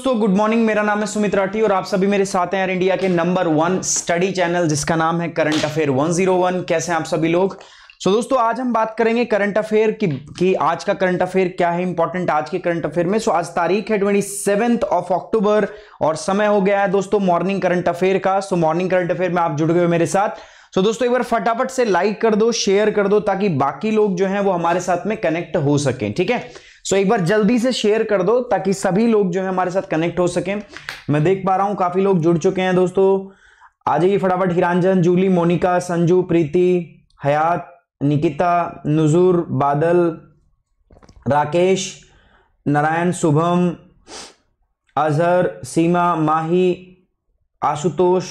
दोस्तों good morning मेरा नाम है सुमित राठी और आप सभी मेरे साथ हैं इंडिया के नंबर वन स्टडी चैनल जिसका नाम है करंट अफेयर 101 कैसे हैं आप सभी लोग सो so, दोस्तों आज हम बात करेंगे करंट अफेयर की कि आज का करंट अफेयर क्या है इंपॉर्टेंट आज के करंट अफेयर में सो so, आज तारीख है ट्वेंटी सेवेंथ ऑफ अक्टूबर और समय हो गया है दोस्तों मॉर्निंग करंट अफेयर का सो मॉर्निंग करंट अफेयर में आप जुड़ गए मेरे साथ सो so, दोस्तों एक बार फटाफट से लाइक कर दो शेयर कर दो ताकि बाकी लोग जो है वो हमारे साथ में कनेक्ट हो सके ठीक है सो एक बार जल्दी से शेयर कर दो ताकि सभी लोग जो है हमारे साथ कनेक्ट हो सके मैं देख पा रहा हूं काफी लोग जुड़ चुके हैं दोस्तों आ जाइए फटाफट हिरांजन जूली मोनिका संजू प्रीति हयात निकिता नजूर बादल राकेश नारायण शुभम अजहर सीमा माही आशुतोष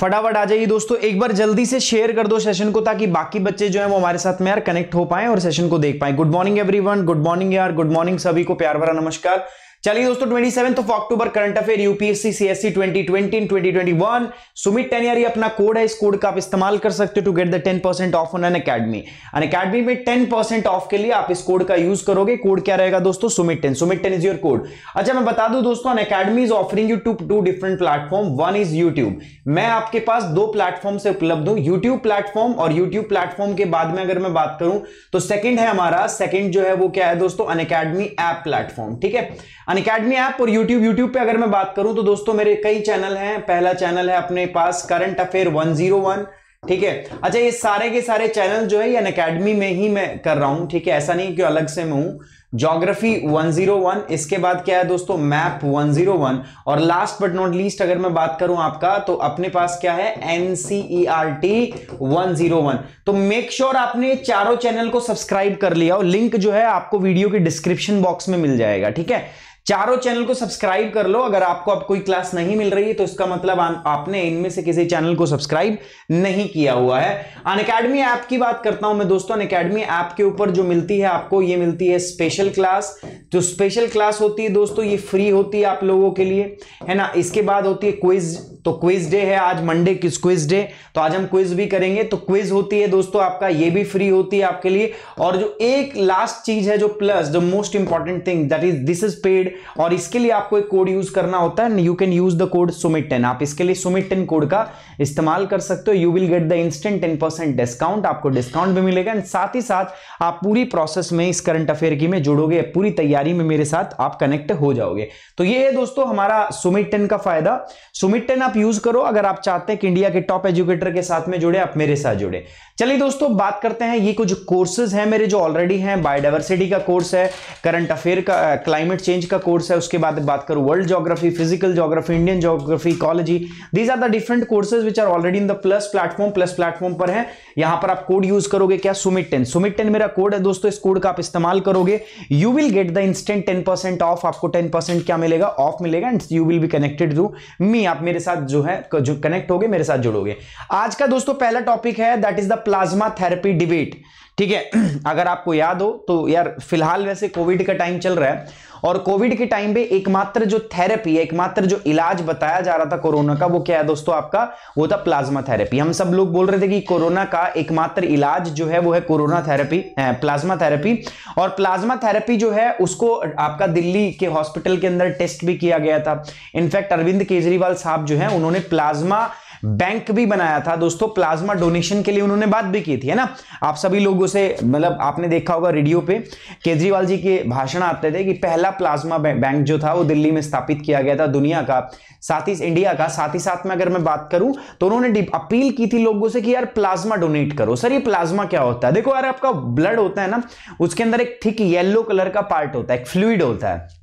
फटाफट आ जाइए दोस्तों एक बार जल्दी से शेयर कर दो सेशन को ताकि बाकी बच्चे जो है वो हमारे साथ में यार कनेक्ट हो पाए और सेशन को देख पाए good morning everyone good morning यार गुड मॉर्निंग सभी को प्यार भरा नमस्कार चलिए दोस्तों twenty seventh of October current affair UPSC CSC 2020 twenty 2021 Sumit टेनियर ये अपना कोड है इस कोड का आप इस्तेमाल कर सकते हो to get the 10 percent off on Unacademy Unacademy में 10 परसेंट ऑफ के लिए आप इस कोड का यूज करोगे कोड क्या रहेगा दोस्तों Sumit ten Sumit ten is your code अच्छा मैं बता दू दोस्तों Unacademy is offering you two two different platform one is YouTube मैं आपके पास दो प्लेटफॉर्म से उपलब्ध हूँ यूट्यूब प्लेटफॉर्म और यूट्यूब प्लेटफॉर्म के बाद में अगर मैं बात करूं तो सेकेंड है हमारा सेकेंड जो है वो क्या है दोस्तों अन अकेडमी ऐप प्लेटफॉर्म ठीक है अनकेडमी ऐप और यूट्यूब यूट्यूब पे अगर मैं बात करूं तो दोस्तों मेरे कई चैनल हैं पहला चैनल है अपने पास करंट अफेयर 101 ठीक है अच्छा ये सारे के सारे चैनल जो है ये अनकेडमी में ही मैं कर रहा हूं ठीक है ऐसा नहीं कि अलग से मैं हूं ज्योग्राफी 101 इसके बाद क्या है दोस्तों मैप 101 और लास्ट बट नॉट लीस्ट अगर मैं बात करूं आपका तो अपने पास क्या है एनसीईआरटी e 101 तो मेक श्योर sure आपने चारों चैनल को सब्सक्राइब कर लिया और लिंक जो है आपको वीडियो के डिस्क्रिप्शन बॉक्स में मिल जाएगा ठीक है चारों चैनल को सब्सक्राइब कर लो अगर आपको अब कोई क्लास नहीं मिल रही है तो इसका मतलब आ, आपने इनमें से किसी चैनल को सब्सक्राइब नहीं किया हुआ है अन अकेडमी ऐप की बात करता हूं मैं दोस्तों अनकेडमी अकेडमी ऐप के ऊपर जो मिलती है आपको ये मिलती है स्पेशल क्लास जो स्पेशल क्लास होती है दोस्तों ये फ्री होती है आप लोगों के लिए है ना इसके बाद होती है क्विज तो क्विज डे है आज मंडे किस क्विज डे तो आज हम क्विज भी करेंगे तो क्विज होती है दोस्तों आपका ये भी फ्री होती है आपके लिए और जो एक लास्ट चीज है जो plus the most important thing that is this is paid और इसके लिए आपको एक कोड यूज करना होता है you can use the code Sumit ten आप इसके लिए सुमिट टेन कोड का इस्तेमाल कर सकते हो you will get the instant ten percent discount आपको डिस्काउंट भी मिलेगा एंड साथ ही साथ आप पूरी प्रोसेस में इस करंट अफेयर की में जुड़ोगे पूरी तैयारी में मेरे साथ आप कनेक्ट हो जाओगे तो ये है दोस्तों हमारा सुमिट टेन का फायदा सुमिट टेन आप यूज करो अगर आप चाहते हैं कि इंडिया के टॉप एजुकेटर के साथ में जुड़े आप मेरे साथ जुड़े चलिए दोस्तों बात करते हैं ये कुछ कोर्सेज हैं मेरे जो ऑलरेडी हैं बायोडाइवर्सिटी का कोर्स है करंट अफेयर का क्लाइमेट चेंज का कोर्स है उसके बाद बात करूँ world geography physical geography Indian geography ecology these are the different courses which are already in the plus platform plus platform पर है यहाँ पर आप कोड यूज करोगे क्या सुमिट टेन सुमिट टेन मेरा कोड है दोस्तों इस कोड का आप इस्तेमाल करोगे you will get the instant ten percent off आपको टेन परसेंट क्या मिलेगा ऑफ मिलेगा and you will be connected to me आप मेरे साथ जो है जो कनेक्ट होगे मेरे साथ जुड़ोगे आज का दोस्तों पहला टॉपिक है that is the plasma therapy debate ठीक है अगर आपको याद हो तो यार फिलहाल वैसे कोविड का टाइम चल रहा है और कोविड के टाइम पे एकमात्र जो थेरेपी है एकमात्र जो इलाज बताया जा रहा था कोरोना का वो क्या है दोस्तों आपका वो था प्लाज्मा थेरेपी हम सब लोग बोल रहे थे कि कोरोना का एकमात्र इलाज जो है वो है कोरोना थेरेपी प्लाज्मा थेरेपी और प्लाज्मा थेरेपी जो है उसको आपका दिल्ली के हॉस्पिटल के अंदर टेस्ट भी किया गया था इनफैक्ट अरविंद केजरीवाल साहब जो है उन्होंने प्लाज्मा बैंक भी बनाया था दोस्तों प्लाज्मा डोनेशन के लिए उन्होंने बात भी की थी है ना आप सभी लोगों से मतलब आपने देखा होगा रेडियो पे केजरीवाल जी के भाषण आते थे कि पहला प्लाज्मा बैंक जो था वो दिल्ली में स्थापित किया गया था दुनिया का साथ ही इंडिया का साथ ही साथ में अगर मैं बात करूं तो उन्होंने अपील की थी लोगों से कि यार प्लाज्मा डोनेट करो सर ये प्लाज्मा क्या होता है देखो यार आपका ब्लड होता है ना उसके अंदर एक थिक येलो कलर का पार्ट होता है एक फ्लूड होता है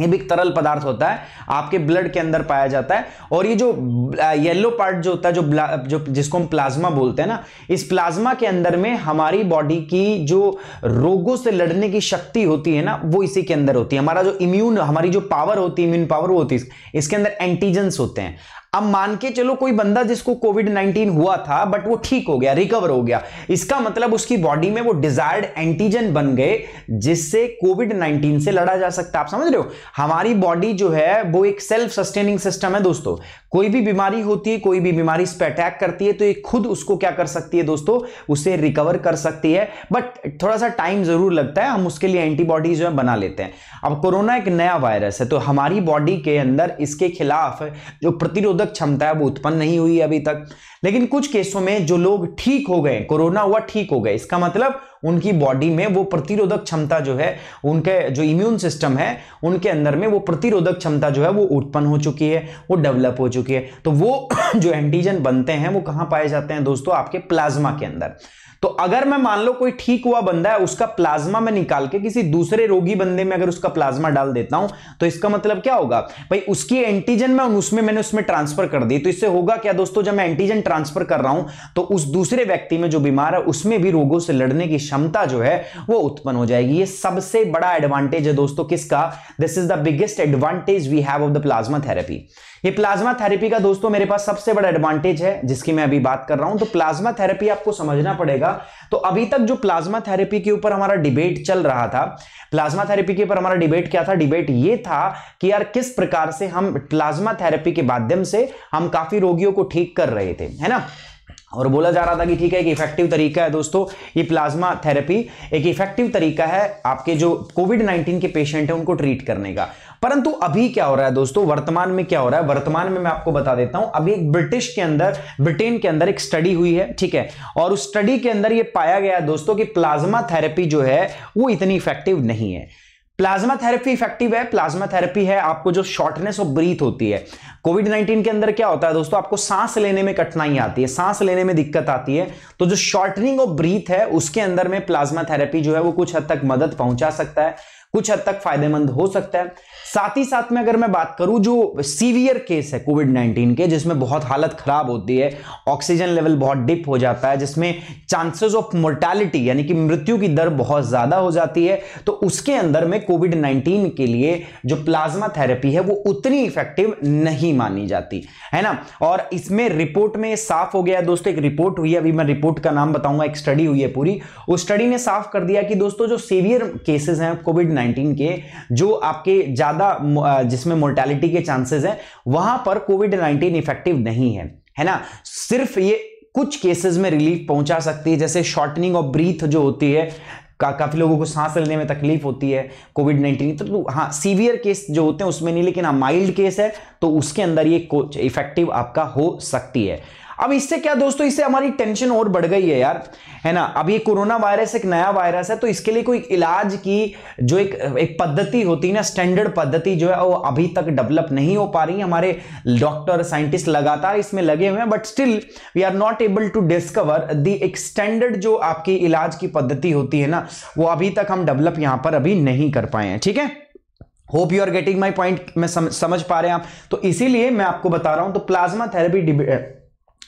ये भी तरल पदार्थ होता है आपके ब्लड के अंदर पाया जाता है और ये जो येलो पार्ट जो होता है जो जो जिसको हम प्लाज्मा बोलते हैं ना इस प्लाज्मा के अंदर में हमारी बॉडी की जो रोगों से लड़ने की शक्ति होती है ना वो इसी के अंदर होती है हमारा जो इम्यून हमारी जो पावर होती है इम्यून पावर वो होती है इसके अंदर एंटीजेंस होते हैं अब मान के चलो कोई बंदा जिसको कोविड 19 हुआ था बट वो ठीक हो गया रिकवर हो गया इसका मतलब उसकी बॉडी में वो डिजायर्ड एंटीजन बन गए जिससे कोविड 19 से लड़ा जा सकता आप समझ रहे हो हमारी बॉडी जो है वो एक सेल्फ सस्टेनिंग सिस्टम है दोस्तों कोई भी बीमारी होती है कोई भी बीमारी इस पर अटैक करती है तो ये खुद उसको क्या कर सकती है दोस्तों उसे रिकवर कर सकती है बट थोड़ा सा टाइम जरूर लगता है हम उसके लिए एंटीबॉडीज बना लेते हैं अब कोरोना एक नया वायरस है तो हमारी बॉडी के अंदर इसके खिलाफ जो प्रतिरोधक प्रतिरोधक क्षमता है वो उत्पन्न नहीं हुई अभी तक लेकिन कुछ केसों में जो लोग ठीक हो गए कोरोना हुआ ठीक हो गए इसका मतलब उनकी बॉडी में वो प्रतिरोधक क्षमता जो है उनके जो इम्यून सिस्टम है उनके अंदर में वो प्रतिरोधक क्षमता जो है वो उत्पन्न हो चुकी है वो डेवलप हो चुकी है तो वो जो एंटीजन बनते हैं वो कहाँ पाए जाते हैं दोस्तों आपके प्लाज्मा के अंदर तो अगर मैं मान लो कोई ठीक हुआ बंदा है उसका प्लाज्मा मैं निकाल के किसी दूसरे रोगी बंदे में अगर उसका प्लाज्मा डाल देता हूं तो इसका मतलब क्या होगा भाई उसकी एंटीजन में उसमें मैंने उसमें ट्रांसफर कर दी तो इससे होगा क्या दोस्तों जब मैं एंटीजन ट्रांसफर कर रहा हूं तो उस दूसरे व्यक्ति में जो बीमार है उसमें भी रोगों से लड़ने की क्षमता जो है वो उत्पन्न हो जाएगी ये सबसे बड़ा एडवांटेज है दोस्तों किसका this is the biggest advantage we have of the plasma therapy ये प्लाज्मा थेरेपी का दोस्तों मेरे पास सबसे बड़ा एडवांटेज है जिसकी मैं अभी बात कर रहा हूं तो प्लाज्मा थेरेपी आपको समझना पड़ेगा तो अभी तक जो प्लाज्मा थेरेपी के ऊपर हमारा डिबेट चल रहा था प्लाज्मा थेरेपी के ऊपर हमारा डिबेट क्या था डिबेट ये था कि यार किस प्रकार से हम प्लाज्मा थेरेपी के माध्यम से हम काफी रोगियों को ठीक कर रहे थे है ना और बोला जा रहा था कि ठीक है एक इफेक्टिव तरीका है दोस्तों ये प्लाज्मा थेरेपी एक इफेक्टिव तरीका है आपके जो कोविड 19 के पेशेंट हैं उनको ट्रीट करने का परंतु अभी क्या हो रहा है दोस्तों वर्तमान में क्या हो रहा है वर्तमान में मैं आपको बता देता हूं अभी एक ब्रिटिश के अंदर ब्रिटेन के अंदर एक स्टडी हुई है ठीक है और उस स्टडी के अंदर यह पाया गया दोस्तों की प्लाज्मा थेरेपी जो है वो इतनी इफेक्टिव नहीं है प्लाज्मा थेरेपी इफेक्टिव है प्लाज्मा थेरेपी है आपको जो शॉर्टनेस ऑफ ब्रीथ होती है कोविड 19 के अंदर क्या होता है दोस्तों आपको सांस लेने में कठिनाई आती है सांस लेने में दिक्कत आती है तो जो शॉर्टनिंग ऑफ ब्रीथ है उसके अंदर में प्लाज्मा थेरेपी जो है वो कुछ हद तक मदद पहुंचा सकता है कुछ हद तक फायदेमंद हो सकता है साथ ही साथ में अगर मैं बात करूं जो सीवियर केस है कोविड 19 के जिसमें बहुत हालत खराब होती है ऑक्सीजन लेवल बहुत डिप हो जाता है जिसमें चांसेस ऑफ मोर्टैलिटी यानी कि मृत्यु की दर बहुत ज्यादा हो जाती है तो उसके अंदर में कोविड 19 के लिए जो प्लाज्मा थेरेपी है वो उतनी इफेक्टिव नहीं मानी जाती है ना और इसमें रिपोर्ट में साफ हो गया दोस्तों एक रिपोर्ट हुई है अभी मैं रिपोर्ट का नाम बताऊंगा एक स्टडी हुई है पूरी उस स्टडी ने साफ कर दिया कि दोस्तों जो सीवियर केसेस हैं कोविड 19 नाइनटीन के जो आपके ज़्यादा जिसमें मोर्टेलिटी के चांसेस हैं वहां पर कोविड नाइनटीन इफेक्टिव नहीं है है ना सिर्फ ये कुछ केसेस में रिलीफ पहुंचा सकती है जैसे शॉर्टनिंग ऑफ ब्रीथ जो होती है का, काफ़ी लोगों को सांस लेने में तकलीफ होती है कोविड तो, नाइन्टीन तो हाँ सीवियर केस जो होते हैं उसमें नहीं लेकिन हाँ माइल्ड केस है तो उसके अंदर ये इफेक्टिव आपका हो सकती है अब इससे क्या दोस्तों इससे हमारी टेंशन और बढ़ गई है यार है ना अब ये कोरोना वायरस एक नया वायरस है तो इसके लिए कोई इलाज की जो एक एक पद्धति होती है ना स्टैंडर्ड पद्धति जो है वो अभी तक डेवलप नहीं हो पा रही हमारे डॉक्टर साइंटिस्ट लगातार इसमें लगे हुए हैं but still we are not able to discover the एक स्टैंडर्ड जो आपकी इलाज की पद्धति होती है ना वो अभी तक हम डेवलप यहां पर अभी नहीं कर पाए हैं ठीक है hope you are getting my point मैं समझ पा रहे हैं आप तो इसीलिए मैं आपको बता रहा हूं तो प्लाज्मा थेरेपी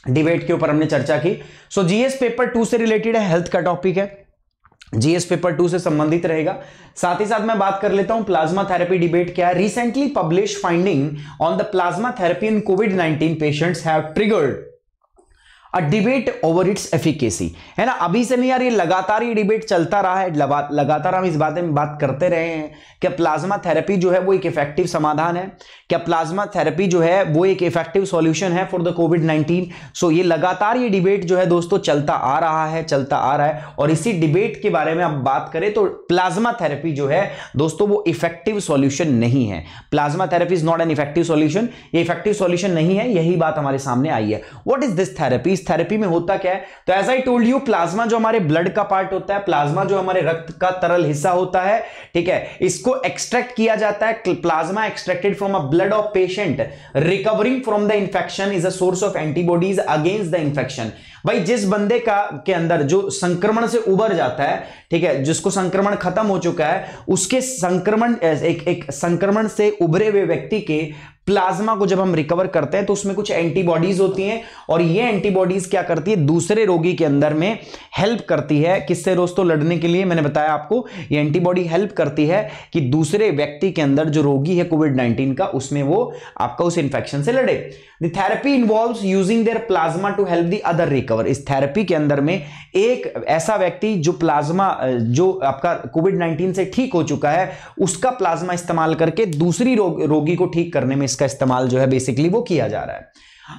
डिबेट के ऊपर हमने चर्चा की सो जीएस पेपर टू से रिलेटेड है हेल्थ का टॉपिक है जीएस पेपर टू से संबंधित रहेगा साथ ही साथ मैं बात कर लेता हूं प्लाज्मा थेरेपी डिबेट क्या है recently publish finding on the plasma therapy in covid 19 patients have triggered debate over its efficacy है ना अभी से नहीं यार ये लगातार ये डिबेट चलता रहा है लगातार हम इस बात में बात करते रहे हैं कि प्लाज्मा थेरेपी जो है वो एक इफेक्टिव समाधान है क्या प्लाज्मा थेरेपी जो है वो एक इफेक्टिव सॉल्यूशन है for the covid nineteen so ये लगातार ये डिबेट जो है दोस्तों चलता आ रहा है चलता आ रहा है और इसी डिबेट के बारे में आप बात करें तो प्लाज्मा थेरेपी जो है दोस्तों वो इफेक्टिव सोल्यूशन नहीं है plasma therapy is not an effective solution ये इफेक्टिव सोल्यूशन नहीं है यही बात हमारे सामने आई है वॉट इज दिस थेरेपी इस थेरेपी में होता क्या है तो as I told you plasma जो हमारे ब्लड का पार्ट होता है प्लाज्मा जो हमारे रक्त का तरल हिस्सा होता है ठीक है इसको एक्सट्रैक्ट किया जाता है plasma extracted from a blood of patient recovering from the infection is a source of antibodies against the infection भाई जिस बंदे का के अंदर जो संक्रमण से उबर जाता है ठीक है जिसको संक्रमण खत्म हो चुका है उसके संक्रमण एक एक संक्रमण से उभरे हुए व्यक्ति के प्लाज्मा को जब हम रिकवर करते हैं तो उसमें कुछ एंटीबॉडीज होती हैं और ये एंटीबॉडीज क्या करती है दूसरे रोगी के अंदर में हेल्प करती है किससे दोस्तों लड़ने के लिए मैंने बताया आपको ये एंटीबॉडी हेल्प करती है कि दूसरे व्यक्ति के अंदर जो रोगी है कोविड 19 का उसमें वो आपका उस इन्फेक्शन से लड़े the therapy involve using their plasma to help the other recover recover इस थेरेपी के अंदर में एक ऐसा व्यक्ति जो प्लाज्मा जो आपका कोविड 19 से ठीक हो चुका है उसका प्लाज्मा इस्तेमाल करके दूसरी रोग, रोगी को ठीक करने में इसका इस्तेमाल जो है बेसिकली वो किया जा रहा है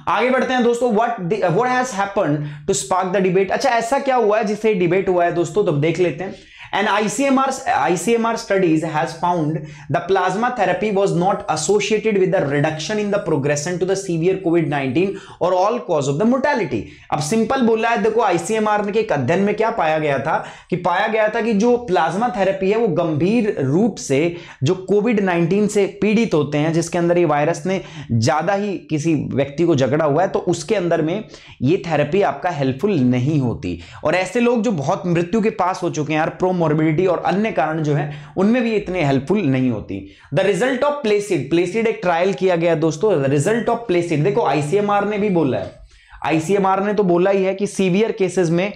आगे बढ़ते हैं दोस्तों what what has happen to spark the debate अच्छा ऐसा क्या हुआ है जिससे डिबेट हुआ है दोस्तों तो देख लेते हैं And ICMR, ICMR studies has found the plasma therapy was not associated with the reduction in the progression to the severe COVID-19 or all cause of the mortality. अब सिंपल बोला है देखो आईसीएमआर के एक अध्ययन में क्या पाया गया था कि पाया गया था कि जो प्लाज्मा थेरेपी है वो गंभीर रूप से जो कोविड 19 से पीड़ित होते हैं जिसके अंदर ये वायरस ने ज्यादा ही किसी व्यक्ति को जकड़ा हुआ है तो उसके अंदर में ये थेरेपी आपका हेल्पफुल नहीं होती और ऐसे लोग जो बहुत मृत्यु के पास हो चुके हैं यार प्रो मोर्बिडिटी और अन्य कारण जो है उनमें भी इतने हेल्पफुल नहीं होती the result of placid placid एक ट्रायल किया गया दोस्तों रिजल्ट ऑफ प्लेसिड देखो आईसीएमआर ने भी बोला है आईसीएमआर ने तो बोला ही है कि सीवियर केसेस में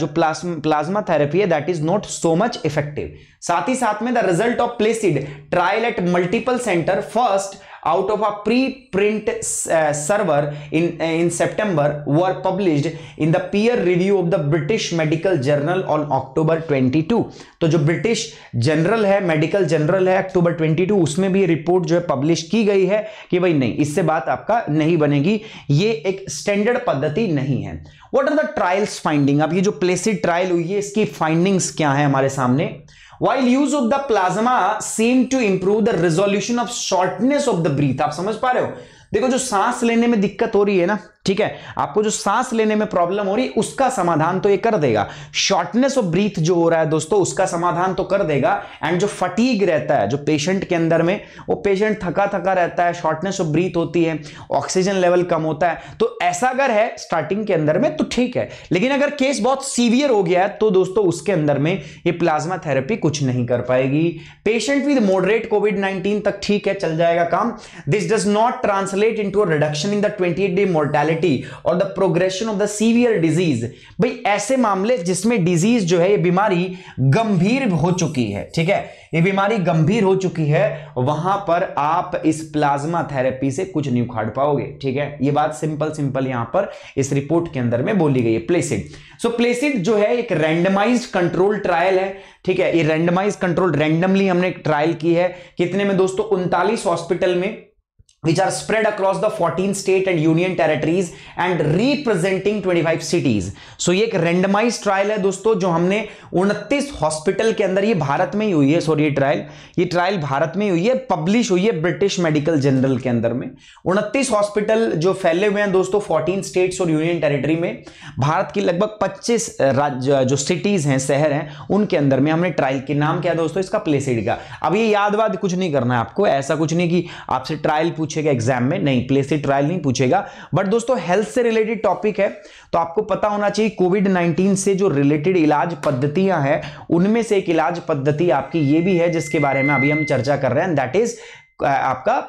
जो प्लाज्मा प्लाज्मा थेरेपी है that is not so much effective साथ ही साथ में the result of placid trial at multiple centre first out of a pre-print uh, in in, uh, in September were published in the peer review of the British Medical Journal on 22. तो जो British journal है medical journal है October 22 उसमें भी report जो है publish की गई है कि भाई नहीं इससे बात आपका नहीं बनेगी ये एक स्टैंडर्ड पद्धति नहीं है what are the trials finding आप ये जो प्लेसिड ट्रायल हुई है इसकी फाइंडिंग्स क्या है हमारे सामने while use of the plasma seem to improve the resolution of shortness of the breath आप समझ पा रहे हो देखो जो सांस लेने में दिक्कत हो रही है ना ठीक है आपको जो सांस लेने में प्रॉब्लम हो रही है उसका समाधान तो ये कर देगा शॉर्टनेस ऑफ ब्रीथ जो हो रहा है दोस्तों उसका समाधान तो कर देगा एंड जो फटीग रहता है जो पेशेंट के अंदर में वो पेशेंट थका थका रहता है शॉर्टनेस ऑफ ब्रीथ होती है ऑक्सीजन लेवल कम होता है तो ऐसा अगर है स्टार्टिंग के अंदर में तो ठीक है लेकिन अगर केस बहुत सीवियर हो गया है तो दोस्तों उसके अंदर में ये प्लाज्मा थेरेपी कुछ नहीं कर पाएगी patient with moderate covid nineteen तक ठीक है चल जाएगा काम this does not translate translate into a reduction in the 28 day mortality or the progression of the severe disease भाई ऐसे मामले जिसमें डिजीज जो है ये बीमारी गंभीर हो चुकी है ठीक है ये बीमारी गंभीर हो चुकी है वहां पर आप इस प्लाज्मा थेरेपी से कुछ नहीं उखाड़ पाओगे ठीक है ये बात सिंपल सिंपल यहां पर इस रिपोर्ट के अंदर में बोली गई है प्लेसिड सो प्लेसिड जो है एक रैंडमाइज्ड कंट्रोल ट्रायल है ठीक है ये रैंडमाइज कंट्रोल रैंडमली हमने ट्रायल की है कितने में दोस्तों उनतालीस हॉस्पिटल में which are spread across the 14 state and union territories and representing 25 cities. So ये एक randomized trial है दोस्तों जो हमने 29 हॉस्पिटल के अंदर ये भारत में ही हुई है सॉरी ये ट्रायल ये ट्रायल भारत में ही हुई है पब्लिश हुई है ब्रिटिश मेडिकल जनरल के अंदर में 29 हॉस्पिटल जो फैले हुए हैं दोस्तों 14 स्टेट्स और यूनियन टेरिटरी में भारत की लगभग 25 राज्य जो सिटीज हैं शहर हैं उनके अंदर में हमने ट्रायल के नाम क्या है दोस्तों इसका प्लेसिड का अब ये यादवाद कुछ नहीं करना है आपको ऐसा कुछ नहीं कि आपसे ट्रायल पूछ पूछेगा एग्जाम में नहीं प्लेस ट्रायल नहीं पूछेगा बट दोस्तों हेल्थ से रिलेटेड टॉपिक है तो आपको पता होना चाहिए कोविड 19 से जो रिलेटेड इलाज पद्धतियां हैं उनमें से एक इलाज पद्धति आपकी ये भी है जिसके बारे में अभी हम चर्चा कर रहे हैं दैट इज आपका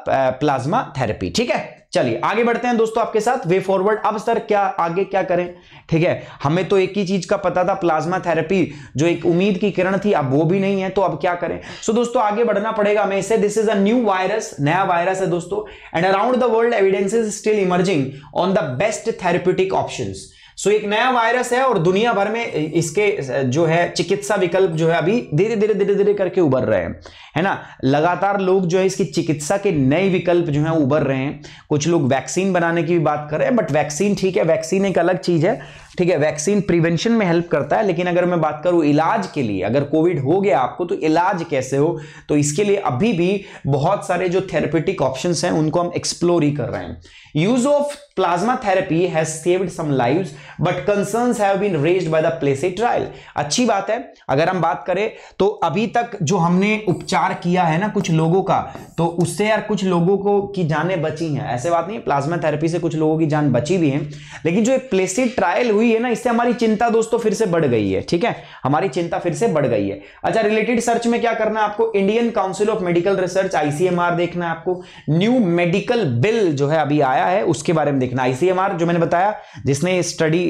प्लाज्मा थेरेपी ठीक है चलिए आगे बढ़ते हैं दोस्तों आपके साथ वे फॉरवर्ड अब सर क्या आगे क्या करें ठीक है हमें तो एक ही चीज का पता था प्लाज्मा थेरेपी जो एक उम्मीद की किरण थी अब वो भी नहीं है तो अब क्या करें सो दोस्तों आगे बढ़ना पड़ेगा हमें इसे दिस इज अव वायरस नया वायरस है दोस्तों and around the world evidence is still emerging on the best therapeutic option so एक नया वायरस है और दुनिया भर में इसके जो है चिकित्सा विकल्प जो है अभी धीरे धीरे धीरे धीरे करके उभर रहे हैं है ना लगातार लोग जो है इसकी चिकित्सा के नए विकल्प जो है उभर रहे हैं कुछ लोग वैक्सीन बनाने की भी बात कर रहे हैं बट वैक्सीन ठीक है वैक्सीन एक अलग चीज है ठीक है वैक्सीन प्रिवेंशन में हेल्प करता है लेकिन अगर मैं बात करूं इलाज के लिए अगर कोविड हो गया आपको तो इलाज कैसे हो तो इसके लिए अभी भी बहुत सारे जो थेरेपेटिक ऑप्शन हैं उनको हम एक्सप्लोर ही कर रहे हैं use of plasma therapy has saved some lives but concerns have been raised by the placid trial अच्छी बात है अगर हम बात करें तो अभी तक जो हमने उपचार किया है ना कुछ लोगों का तो उससे यार कुछ लोगों को की जाने बची हैं ऐसे बात नहीं प्लाज्मा थेरेपी से कुछ लोगों की जान बची भी है लेकिन जो प्लेसिड ट्रायल हुई हुई है ना इससे हमारी चिंता दोस्तों फिर से बढ़ गई है ठीक है हमारी चिंता फिर से बढ़ गई है अच्छा रिलेटेड सर्च में क्या करना है आपको Indian Council of Medical Research ICMR देखना है आपको न्यू मेडिकल बिल जो है अभी आया है उसके बारे में देखना आईसीएमआर जो मैंने बताया जिसने स्टडी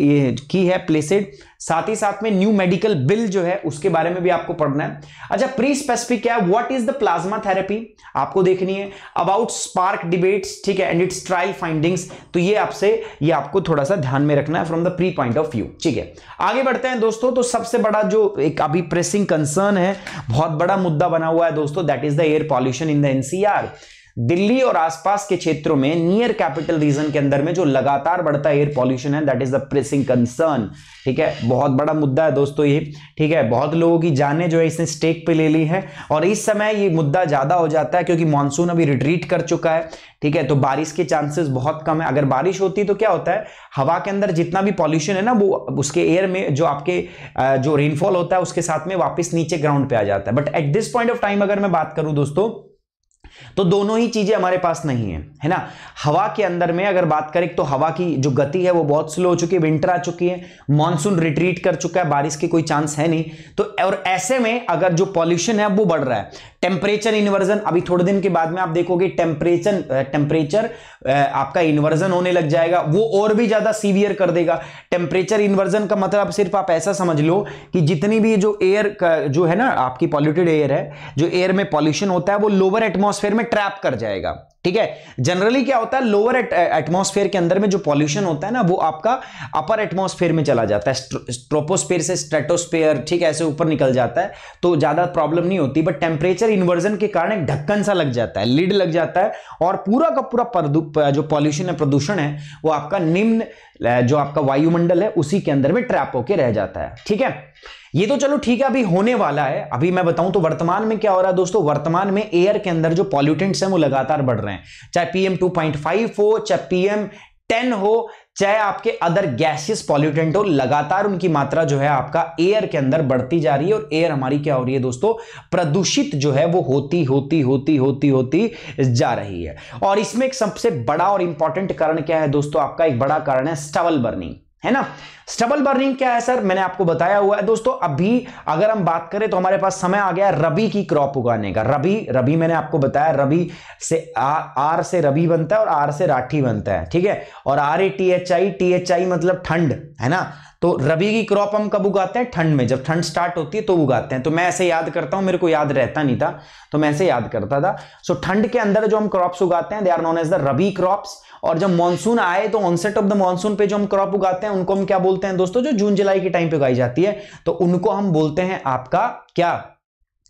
की है प्लेसेड साथ ही साथ में न्यू मेडिकल बिल जो है उसके बारे में भी आपको पढ़ना है अच्छा प्री स्पेसिफिक क्या है what is the plasma therapy आपको देखनी है अबाउट स्पार्क डिबेट्स ठीक है एंड इट्स ट्रायल फाइंडिंग्स तो ये आपसे ये आपको थोड़ा सा ध्यान में रखना है from the pre point of view ठीक है आगे बढ़ते हैं दोस्तों तो सबसे बड़ा जो एक अभी प्रेसिंग कंसर्न है बहुत बड़ा मुद्दा बना हुआ है दोस्तों that is the air pollution in the NCR Delhi और आसपास के क्षेत्रों में नियर कैपिटल रीजन के अंदर में जो लगातार बढ़ता एयर पॉल्यूशन है that is the pressing concern ठीक है बहुत बड़ा मुद्दा है दोस्तों ये ठीक है बहुत लोगों की जाने जो है इसने स्टेक पे ले ली है और इस समय ये मुद्दा ज्यादा हो जाता है क्योंकि मानसून अभी रिट्रीट कर चुका है ठीक है तो बारिश के चांसेस बहुत कम है अगर बारिश होती तो क्या होता है हवा के अंदर जितना भी पॉल्यूशन है ना वो उसके एयर में जो आपके जो रेनफॉल होता है उसके साथ में वापिस नीचे ग्राउंड पे आ जाता है but at this point of time अगर मैं बात करूं दोस्तों तो दोनों ही चीजें हमारे पास नहीं है है ना हवा के अंदर में अगर बात करें तो हवा की जो गति है वो बहुत स्लो हो चुकी है विंटर आ चुकी है मानसून रिट्रीट कर चुका है बारिश की कोई चांस है नहीं तो और ऐसे में अगर जो पॉल्यूशन है वो बढ़ रहा है टेम्परेचर इन्वर्जन अभी थोड़े दिन के बाद में आप देखोगे टेम्परेचर टेम्परेचर आपका इन्वर्जन होने लग जाएगा वो और भी ज्यादा सीवियर कर देगा टेम्परेचर इन्वर्जन का मतलब सिर्फ आप ऐसा समझ लो कि जितनी भी जो एयर जो है ना आपकी पॉल्यूटेड एयर है जो एयर में पॉल्यूशन होता है वो लोअर एटमोसफेयर एटमोस्फेयर में ट्रैप कर जाएगा ठीक है जनरली क्या होता है लोअर एटमोस्फेयर uh, के अंदर में जो पॉल्यूशन होता है ना वो आपका अपर एटमोस्फेयर में चला जाता है ट्रोपोस्फेयर से स्ट्रेटोस्फेयर ठीक है ऐसे ऊपर निकल जाता है तो ज्यादा प्रॉब्लम नहीं होती बट टेम्परेचर इन्वर्जन के कारण एक ढक्कन सा लग जाता है लीड लग जाता है और पूरा का पूरा जो पॉल्यूशन है प्रदूषण है वो आपका निम्न जो आपका वायुमंडल है उसी के अंदर में ट्रैप होकर रह जाता है ठीक है ये तो चलो ठीक है अभी होने वाला है अभी मैं बताऊं तो वर्तमान में क्या हो रहा है दोस्तों वर्तमान में एयर के अंदर जो पॉल्यूटेंट्स हैं वो लगातार बढ़ रहे हैं चाहे पीएम 2.5 हो चाहे पीएम 10 हो चाहे आपके अदर गैसेस पॉल्यूटेंट हो लगातार उनकी मात्रा जो है आपका एयर के अंदर बढ़ती जा रही है और एयर हमारी क्या हो रही है दोस्तों प्रदूषित जो है वो होती होती होती होती होती जा रही है और इसमें एक सबसे बड़ा और इंपॉर्टेंट कारण क्या है दोस्तों आपका एक बड़ा कारण है स्टवल बर्निंग है ना स्टबल बर्निंग क्या है सर मैंने आपको बताया हुआ है दोस्तों अभी अगर हम बात करें तो हमारे पास समय आ गया रबी की क्रॉप उगाने का रबी रबी मैंने आपको बताया रबी से आ, आर से रबी बनता है और आर से राठी बनता है ठीक है और R A T H I T H I मतलब ठंड है ना तो रबी की क्रॉप हम कब उगाते हैं ठंड में जब ठंड स्टार्ट होती है तो उगाते हैं तो मैं ऐसे याद करता हूं मेरे को याद रहता नहीं था तो मैं ऐसे याद करता था सो ठंड के अंदर जो हम क्रॉप्स उगाते हैं they are known as the rabi crops और जब मानसून आए तो ऑनसेट ऑफ द मानसून पे जो हम क्रॉप उगाते हैं उनको हम क्या बोलते हैं दोस्तों जो जून जुलाई के टाइम पे उगाई जाती है तो उनको हम बोलते हैं आपका क्या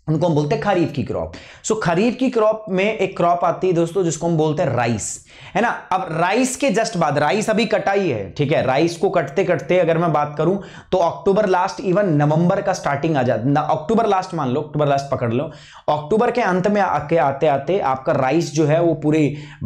उनको हम बोलते हैं खरीफ की क्रॉप सो so, खरीफ की क्रॉप में एक क्रॉप आती है दोस्तों जिसको हम बोलते हैं राइस है ना अब राइस के जस्ट बाद राइस अभी कटाई है ठीक है राइस को कटते कटते अगर मैं बात करूं तो अक्टूबर लास्ट इवन नवंबर का स्टार्टिंग आ जाता अक्टूबर लास्ट मान लो अक्टूबर लास्ट पकड़ लो अक्टूबर के अंत में आके आते आते आपका राइस जो है वो पूरे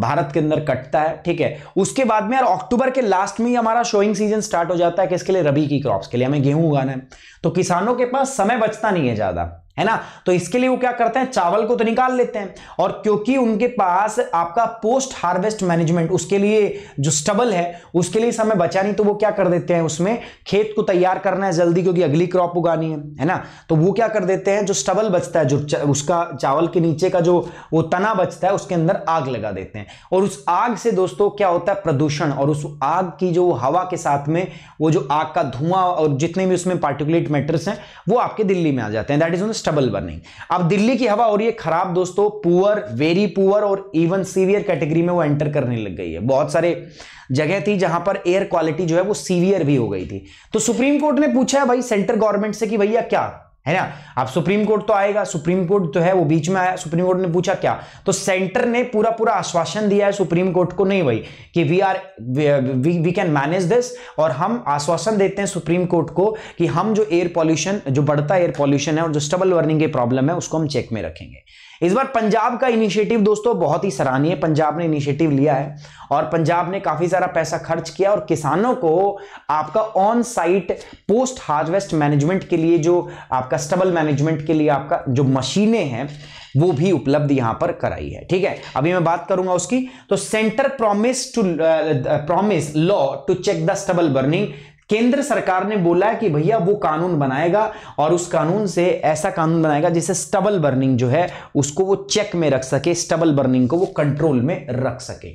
भारत के अंदर कटता है ठीक है उसके बाद में यार अक्टूबर के लास्ट में ही हमारा शोइंग सीजन स्टार्ट हो जाता है किसके लिए रबी की क्रॉप के लिए हमें गेहूं उगाना है तो किसानों के पास समय बचता नहीं है ज्यादा है ना तो इसके लिए वो क्या करते हैं चावल को तो निकाल लेते हैं और क्योंकि उनके पास आपका पोस्ट हार्वेस्ट मैनेजमेंट उसके लिए जो स्टबल है उसके लिए समय बचा नहीं तो वो क्या कर देते हैं उसमें खेत को तैयार करना है जल्दी क्योंकि अगली क्रॉप उगानी है है ना तो वो क्या कर देते हैं जो स्टबल बचता है जो उसका चावल के नीचे का जो वो तना बचता है उसके अंदर आग लगा देते हैं और उस आग से दोस्तों क्या होता है प्रदूषण और उस आग की जो हवा के साथ में वो जो आग का धुआं और जितने भी उसमें पार्टिकुलेट मैटर्स हैं वो आपके दिल्ली में आ जाते हैं that is on stubble burning अब दिल्ली की हवा और ये खराब दोस्तों पुअर वेरी पुअर और इवन सीवियर कैटेगरी में वो एंटर करने लग गई है बहुत सारे जगह थी जहां पर एयर क्वालिटी जो है वो सीवियर भी हो गई थी तो सुप्रीम कोर्ट ने पूछा है भाई सेंट्रल गवर्नमेंट से कि भैया क्या है ना अब सुप्रीम कोर्ट तो आएगा सुप्रीम कोर्ट तो है वो बीच में आया सुप्रीम कोर्ट ने पूछा क्या तो सेंटर ने पूरा पूरा आश्वासन दिया है सुप्रीम कोर्ट को नहीं भाई कि we are we we can manage this और हम आश्वासन देते हैं सुप्रीम कोर्ट को कि हम जो एयर पॉल्यूशन जो बढ़ता एयर पॉल्यूशन है और जो स्टबल वर्निंग की प्रॉब्लम है उसको हम चेक में रखेंगे इस बार पंजाब का इनिशिएटिव दोस्तों बहुत ही सराहनीय पंजाब ने इनिशिएटिव लिया है और पंजाब ने काफी सारा पैसा खर्च किया और किसानों को आपका on site post harvest management के लिए जो आपका स्टबल मैनेजमेंट के लिए आपका जो मशीनें हैं वो भी उपलब्ध यहां पर कराई है ठीक है अभी मैं बात करूंगा उसकी तो centre promise to promise law to check the stubble burning केंद्र सरकार ने बोला है कि भैया वो कानून बनाएगा और उस कानून से ऐसा कानून बनाएगा जिससे स्टबल बर्निंग जो है उसको वो चेक में रख सके स्टबल बर्निंग को वो कंट्रोल में रख सके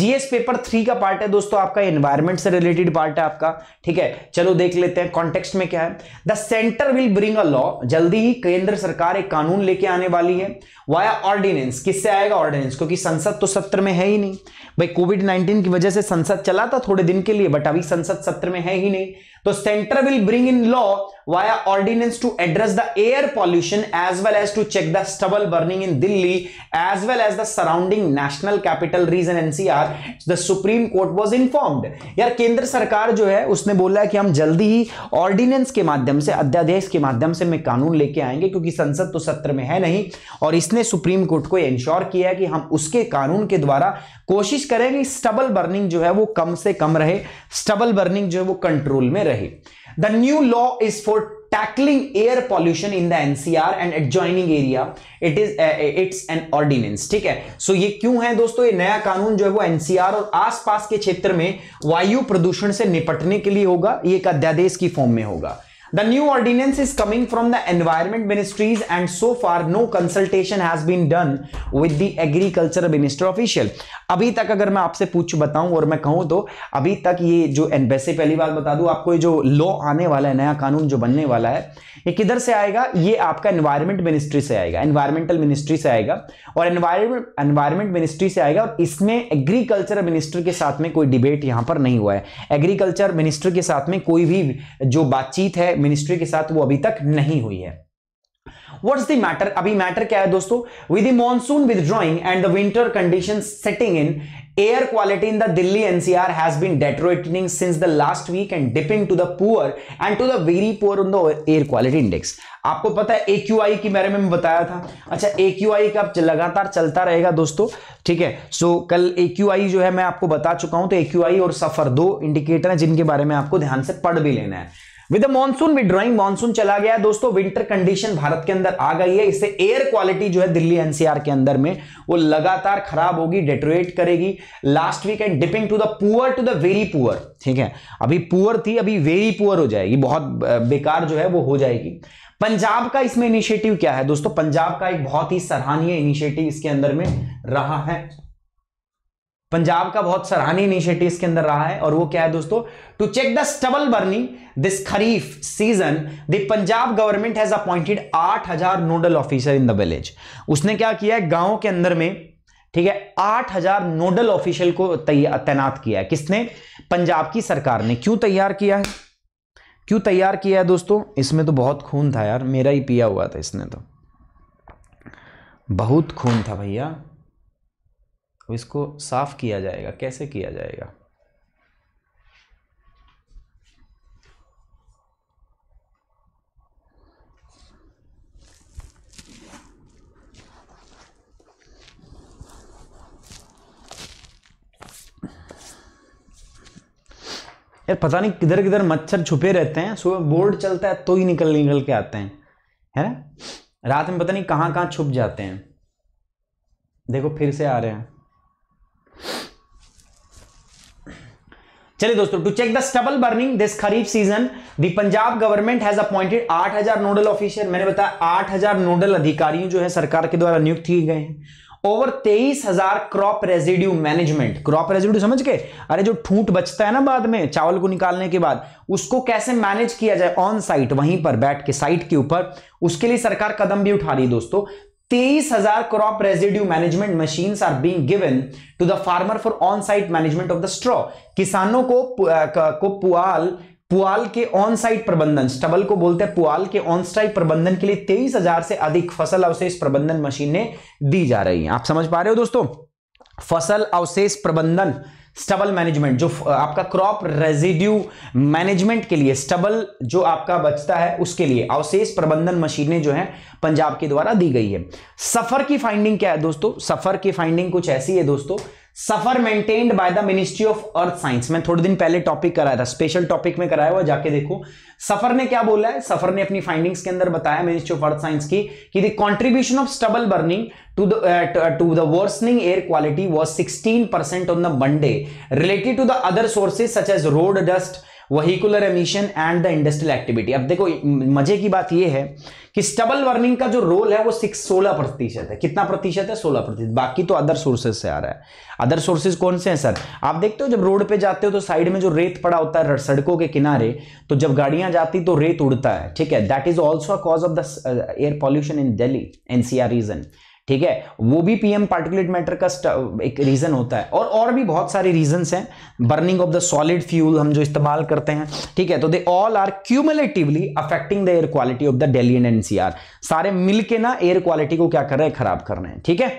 जीएस पेपर थ्री का पार्ट है दोस्तों आपका एनवायरमेंट से रिलेटेड पार्ट है आपका ठीक है चलो देख लेते हैं कॉन्टेक्स्ट में क्या है the centre will bring a law जल्दी ही केंद्र सरकार एक कानून लेके आने वाली है वाया ऑर्डिनेंस किससे आएगा ऑर्डिनेंस क्योंकि संसद तो सत्र में है ही नहीं भाई कोविड नाइनटीन की वजह से संसद चला था थोड़े दिन के लिए बट अभी संसद सत्र में है ही नहीं me तो centre will bring in law via ordinance to address the air pollution as well as to check the stubble burning in Delhi as well as the surrounding national capital region NCR the supreme court was informed यार केंद्र सरकार जो है उसने बोला है कि हम जल्दी ही ऑर्डिनेंस के माध्यम से अध्यादेश के माध्यम से मैं कानून लेके आएंगे क्योंकि संसद तो सत्र में है नहीं और इसने सुप्रीम कोर्ट को इंश्योर किया है कि हम उसके कानून के द्वारा कोशिश करें कि स्टबल बर्निंग जो है वो कम से कम रहे स्टबल बर्निंग जो है वो कंट्रोल में रहे the new law is for tackling air pollution in the NCR and adjoining area it is it's an ordinance ठीक है सो so, ये क्यों है दोस्तों ये नया कानून जो है वो एनसीआर और आसपास के क्षेत्र में वायु प्रदूषण से निपटने के लिए होगा ये एक अध्यादेश की फॉर्म में होगा The new ordinance is coming from the environment ministries and so far no consultation has been done with the agriculture minister official. अभी तक अगर मैं आपसे पूछ बताऊं और मैं कहूं तो अभी तक ये जो वैसे पहली बात बता दूं आपको ये जो लॉ आने वाला है नया कानून जो बनने वाला है ये किधर से आएगा ये आपका एनवायरमेंट मिनिस्ट्री से आएगा एनवायरमेंटल मिनिस्ट्री से आएगा और एनवायरमेंट एनवायरमेंट मिनिस्ट्री से आएगा और इसमें एग्रीकल्चर मिनिस्टर के साथ में कोई डिबेट यहां पर नहीं हुआ है एग्रीकल्चर मिनिस्टर के साथ में कोई भी जो बातचीत है मिनिस्ट्री के साथ वो अभी तक नहीं हुई है व्हाट्स द मैटर अभी मैटर क्या है दोस्तों with monsoon withdrawing and the winter condition setting in air quality in the Delhi NCR has been deteriorating since the last week and dipping to the poor and to the very poor in the air quality index आपको पता है AQI की बारे में बताया था अच्छा AQI का लगातार चलता रहेगा दोस्तों ठीक है सो so, कल एक्यूआई जो है मैं आपको बता चुका हूं तो एक्यूआई और सफर दो इंडिकेटर है जिनके बारे में आपको ध्यान से पढ़ भी लेना है विद मानसून विड्रॉइंग मॉनसून चला गया दोस्तों विंटर कंडीशन भारत के अंदर आ गई है इससे एयर क्वालिटी जो है दिल्ली एनसीआर के अंदर में वो लगातार खराब होगी डेटोरेट करेगी last week and dipping to the poor to the very poor ठीक है अभी पुअर थी अभी वेरी पुअर हो जाएगी बहुत बेकार जो है वो हो जाएगी पंजाब का इसमें इनिशिएटिव क्या है दोस्तों पंजाब का एक बहुत ही सराहनीय इनिशिएटिव इसके अंदर में रहा है पंजाब का बहुत सराहनीय इनिशिएटिव इसके अंदर रहा है और वो क्या है दोस्तों to check the stubble burning this kharif season the Punjab government has appointed 8000 nodal officer in the village उसने क्या किया है गांव के अंदर में ठीक है 8000 नोडल ऑफिशियल को तैनात किया है किसने पंजाब की सरकार ने क्यों तैयार किया है क्यों तैयार किया है दोस्तों इसमें तो बहुत खून था यार मेरा ही पिया हुआ था इसने तो बहुत खून था भैया इसको साफ किया जाएगा कैसे किया जाएगा यार पता नहीं किधर किधर मच्छर छुपे रहते हैं सुबह बोर्ड चलता है तो ही निकल निकल के आते हैं है ना रात में पता नहीं कहाँ कहाँ छुप जाते हैं देखो फिर से आ रहे हैं चलिए दोस्तों to check the stubble burning this kharif season the Punjab government has appointed 8000 nodal officer मैंने बताया 8000 नोडल अधिकारियों जो है सरकार के द्वारा नियुक्त किए गए हैं ओवर तेईस हजार crop residue management crop residue समझ के अरे जो ठूंठ बचता है ना बाद में चावल को निकालने के बाद उसको कैसे मैनेज किया जाए ऑन साइट वहीं पर बैठ के साइट के ऊपर उसके लिए सरकार कदम भी उठा रही है दोस्तों हजार crop residue management machine are being given to the farmer for on site management of the straw किसानों को को पुआल पुआल के ऑन साइट प्रबंधन स्टबल को बोलते हैं पुआल के ऑन साइट प्रबंधन के लिए तेईस हजार से अधिक फसल अवशेष प्रबंधन मशीनें दी जा रही हैं आप समझ पा रहे हो दोस्तों फसल अवशेष प्रबंधन स्टबल मैनेजमेंट जो आपका क्रॉप रेजिड्यू मैनेजमेंट के लिए स्टबल जो आपका बचता है उसके लिए अवशेष प्रबंधन मशीनें जो हैं पंजाब के द्वारा दी गई है सफर की फाइंडिंग क्या है दोस्तों सफर की फाइंडिंग कुछ ऐसी है दोस्तों SAFAR maintained by the ministry of earth science मैं थोड़े दिन पहले टॉपिक कराया था स्पेशल टॉपिक में कराया हुआ जाके देखो सफर ने क्या बोला है सफर ने अपनी फाइंडिंग्स के अंदर बताया मिनिस्ट्री ऑफ अर्थ साइंस की कि the contribution of stubble burning to the to the worsening air quality sixteen percent on the Monday related to the other sources such as road dust vehicular emission and the industrial activity अब देखो मजे की बात यह है कि stubble burning का जो रोल है वो सिक्स सोलह प्रतिशत है कितना प्रतिशत है सोलह प्रतिशत बाकी तो अदर सोर्सेज से आ रहा है अदर सोर्सेज कौन से हैं सर आप देखते हो जब रोड पे जाते हो तो साइड में जो रेत पड़ा होता है सड़कों के किनारे तो जब गाड़ियां जाती तो रेत उड़ता है ठीक है that is also cause of the air pollution in Delhi NCR region ठीक है वो भी पीएम पार्टिकुलेट मैटर का एक रीज़न होता है और और भी बहुत सारे रीजंस हैं burning of the solid fuel हम जो इस्तेमाल करते हैं ठीक है तो they all are cumulatively affecting the air quality of the Delhi and NCR सारे मिलके ना एयर क्वालिटी को क्या कर रहे हैं खराब कर रहे हैं ठीक है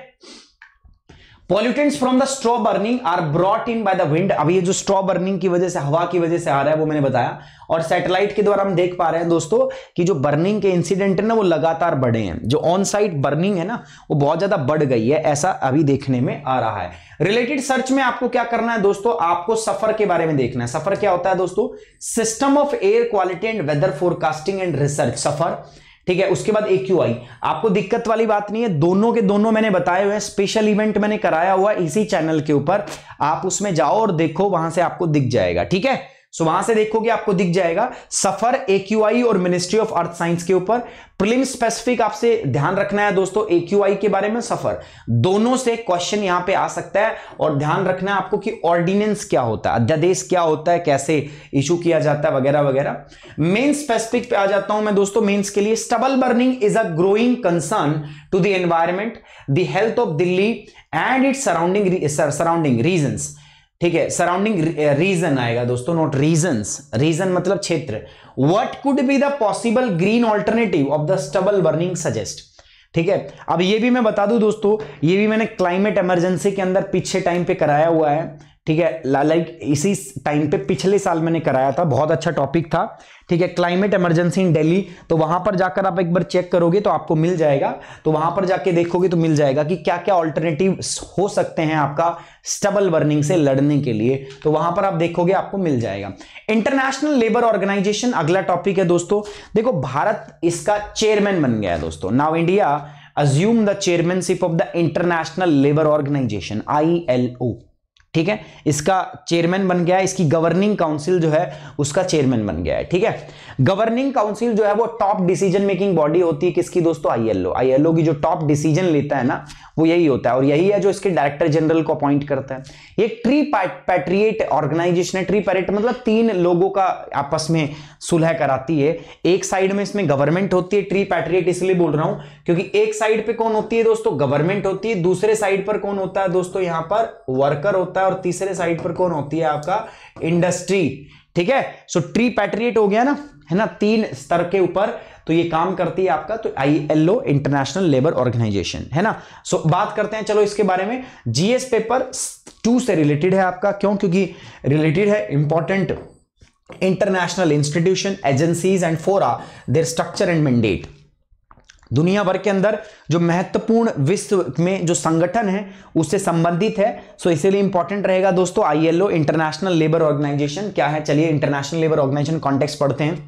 pollutants from the straw burning are brought in by the wind अभी ये जो स्ट्रॉ बर्निंग की वजह से हवा की वजह से आ रहा है वो मैंने बताया और सैटेलाइट के द्वारा हम देख पा रहे हैं दोस्तों कि जो बर्निंग के इंसिडेंट है ना वो लगातार बढ़े हैं जो ऑन साइट बर्निंग है ना वो बहुत ज्यादा बढ़ गई है ऐसा अभी देखने में आ रहा है रिलेटेड सर्च में आपको क्या करना है दोस्तों आपको सफर के बारे में देखना है सफर क्या होता है दोस्तों system of air quality and weather forecasting and research SAFAR ठीक है उसके बाद आई आपको दिक्कत वाली बात नहीं है दोनों के दोनों मैंने बताए हुए हैं स्पेशल इवेंट मैंने कराया हुआ इसी चैनल के ऊपर आप उसमें जाओ और देखो वहां से आपको दिख जाएगा ठीक है सो वहां से देखोगे आपको दिख जाएगा सफर ए और मिनिस्ट्री ऑफ अर्थ साइंस के ऊपर प्रिलिम स्पेसिफिक आपसे ध्यान रखना है दोस्तों एक्यूआई के बारे में सफर दोनों से क्वेश्चन यहां पे आ सकता है और ध्यान रखना है आपको कि ऑर्डिनेंस क्या होता है अध्यादेश क्या होता है कैसे इशू किया जाता है वगैरह वगैरह मेन स्पेसिफिक पे आ जाता हूं मैं दोस्तों मेन्स के लिए stubble burning is a growing concern to the environment the health of Delhi and its surrounding surrounding regions ठीक है सराउंडिंग रीजन uh, आएगा दोस्तों नोट रीजन रीजन मतलब क्षेत्र what could be the possible green alternative of the stubble burning suggest ठीक है अब ये भी मैं बता दूं दोस्तों ये भी मैंने क्लाइमेट इमरजेंसी के अंदर पीछे टाइम पे कराया हुआ है ठीक है लाइक इसी टाइम पे पिछले साल मैंने कराया था बहुत अच्छा टॉपिक था ठीक है क्लाइमेट इमरजेंसी इन दिल्ली तो वहां पर जाकर आप एक बार चेक करोगे तो आपको मिल जाएगा तो वहां पर जाके देखोगे तो मिल जाएगा कि क्या क्या ऑल्टरनेटिव हो सकते हैं आपका स्टबल बर्निंग से लड़ने के लिए तो वहां पर आप देखोगे आपको मिल जाएगा इंटरनेशनल लेबर ऑर्गेनाइजेशन अगला टॉपिक है दोस्तों देखो भारत इसका चेयरमैन बन गया है दोस्तों now India assume the chairmanship of the international labour Organization I ठीक है इसका चेयरमैन बन गया है इसकी गवर्निंग काउंसिल जो है उसका चेयरमैन बन गया है ठीक है गवर्निंग काउंसिल जो है वो टॉप डिसीजन मेकिंग बॉडी होती है किसकी दोस्तों आईएलओ आईएलओ की जो टॉप डिसीजन लेता है ना वो यही होता है और यही है जो इसके डायरेक्टर जनरल को अपॉइंट करता है ये ट्री पैट्रिएट ऑर्गेनाइजेशन है ट्री पैरेट मतलब तीन लोगों का आपस में सुलह कराती है एक साइड में इसमें गवर्नमेंट होती है ट्री पैट्रिएट इसलिए बोल रहा हूं क्योंकि एक साइड पर कौन होती है दोस्तों गवर्नमेंट होती है दूसरे साइड पर कौन होता है दोस्तों यहां पर वर्कर होता है होता है और तीसरे साइड पर कौन होती है आपका इंडस्ट्री ठीक है सो ट्री पैट्रिएट हो गया ना है ना तीन स्तर के ऊपर तो ये काम करती है आपका तो I L O International labour Organization है ना सो so, बात करते हैं चलो इसके बारे में जीएस पेपर टू से रिलेटेड है आपका क्यों क्योंकि रिलेटेड है important international institution agencies and fora their structure and mandate दुनिया भर के अंदर जो महत्वपूर्ण विश्व में जो संगठन है उससे संबंधित है सो इसीलिए इंपॉर्टेंट रहेगा दोस्तों आईएलओ इंटरनेशनल लेबर ऑर्गेनाइजेशन क्या है चलिए इंटरनेशनल लेबर ऑर्गेनाइजेशन कॉन्टेक्स पढ़ते हैं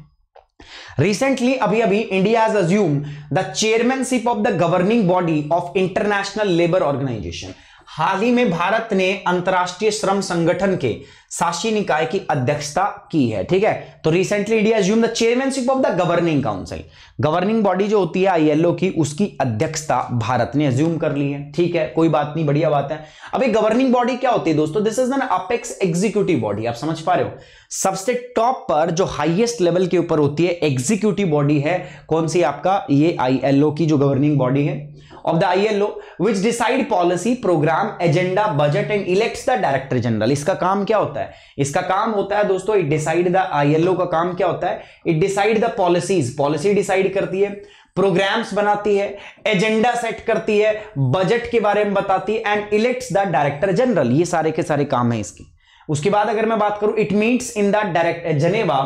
रिसेंटली अभी अभी India as assume the chairmanship of the governing body of International labour Organization हाल ही में भारत ने अंतर्राष्ट्रीय श्रम संगठन के शासी निकाय की अध्यक्षता की है ठीक है तो recently India assume the chairmanship of the governing council governing body जो होती है आईएलओ की उसकी अध्यक्षता भारत ने एज्यूम कर ली है ठीक है कोई बात नहीं बढ़िया बात है अब ये गवर्निंग बॉडी क्या होती है दोस्तों this is an apex executive body आप समझ पा रहे हो सबसे टॉप पर जो हाइएस्ट लेवल के ऊपर होती है एग्जीक्यूटिव बॉडी है कौन सी आपका ये आईएलओ की जो गवर्निंग बॉडी है of the ILO which decide policy programme agenda budget and elects the director general इसका काम क्या होता है इसका काम होता है दोस्तों इट डिसाइड द ILO का काम क्या होता है it decide the policies policy decide करती है प्रोग्राम्स बनाती है एजेंडा सेट करती है बजट के बारे में बताती है and elects the director general ये सारे के सारे काम है इसके उसके बाद अगर मैं बात करूं it meets in the direct Geneva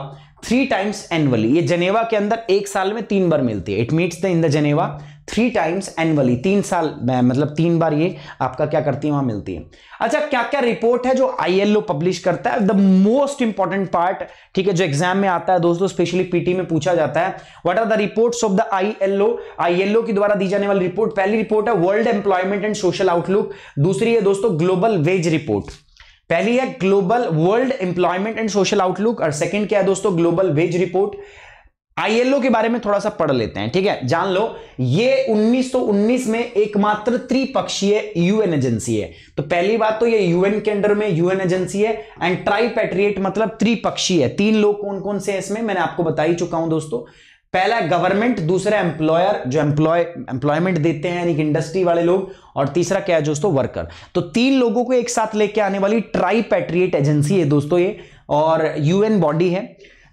three times annually ये जनेवा के अंदर एक साल में तीन बार मिलती है it meets the in the Geneva three times annually तीन साल मतलब तीन बार ये आपका क्या करती है वहां मिलती है अच्छा क्या क्या रिपोर्ट है जो आईएलओ पब्लिश करता है द मोस्ट इंपॉर्टेंट पार्ट ठीक है जो एग्जाम में आता है दोस्तों स्पेशली पीटी में पूछा जाता है what are the reports of the ILO ILO के द्वारा दी जाने वाली रिपोर्ट पहली रिपोर्ट है world employment and social outlook दूसरी है दोस्तों ग्लोबल वेज रिपोर्ट पहली है global world employment and social outlook और सेकंड क्या है दोस्तों ग्लोबल वेज रिपोर्ट आईएलओ के बारे में थोड़ा सा पढ़ लेते हैं ठीक है जान लो ये 1919 में एकमात्र त्रिपक्षीय यूएन एजेंसी है तो पहली बात तो ये यूएन के अंडर में यूएन एजेंसी है एंड ट्राईपेट्रिएट मतलब त्रिपक्षीय है तीन लोग कौन कौन से हैं इसमें मैंने आपको बता ही चुका हूं दोस्तों पहला गवर्नमेंट दूसरा एम्प्लॉयर जो एम्प्लॉय एम्प्लॉयमेंट देते हैं यानी कि इंडस्ट्री वाले लोग और तीसरा क्या है दोस्तों वर्कर तो तीन लोगों को एक साथ लेके आने वाली ट्राई पैट्रिएट एजेंसी है दोस्तों ये और यूएन बॉडी है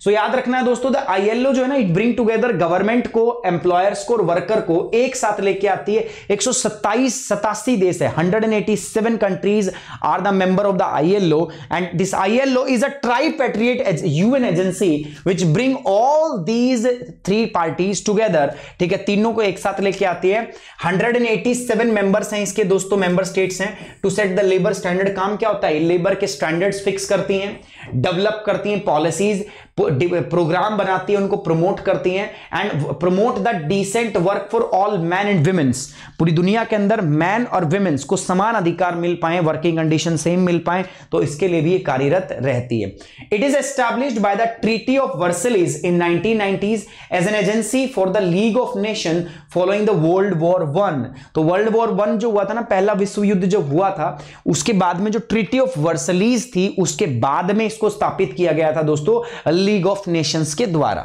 सो so, याद रखना है दोस्तों द आईएलओ जो है ना इट ब्रिंग टुगेदर गवर्नमेंट को एम्प्लॉयर्स को और वर्कर को एक साथ लेके आती है एक सौ सतासी देश है 187 countries are the member of the ILO and this ILO is a tripartite UN agency which bring all these three parties together ठीक है तीनों को एक साथ लेके आती है 187 मेंबर्स हैं इसके दोस्तों मेंबर स्टेट्स हैं to set the labour standard काम क्या होता है लेबर के स्टैंडर्ड्स फिक्स करती हैं डेवलप करती हैं पॉलिसीज प्रोग्राम बनाती है उनको प्रमोट करती हैं and promote the decent work for all man and womens पूरी दुनिया के अंदर मैन और वुमेन्स को समान अधिकार मिल पाए वर्किंग कंडीशन सेम मिल पाए तो इसके लिए भी ये कार्यरत रहती है it is established by the treaty of Versailles in 1990s as an agency for the League of Nation following the World War one तो वर्ल्ड वॉर वन जो हुआ था ना पहला विश्व युद्ध जो हुआ था उसके बाद में जो ट्रीटी ऑफ वर्सलीज थी उसके बाद में इसको स्थापित किया गया था दोस्तों लीग ऑफ नेशंस के द्वारा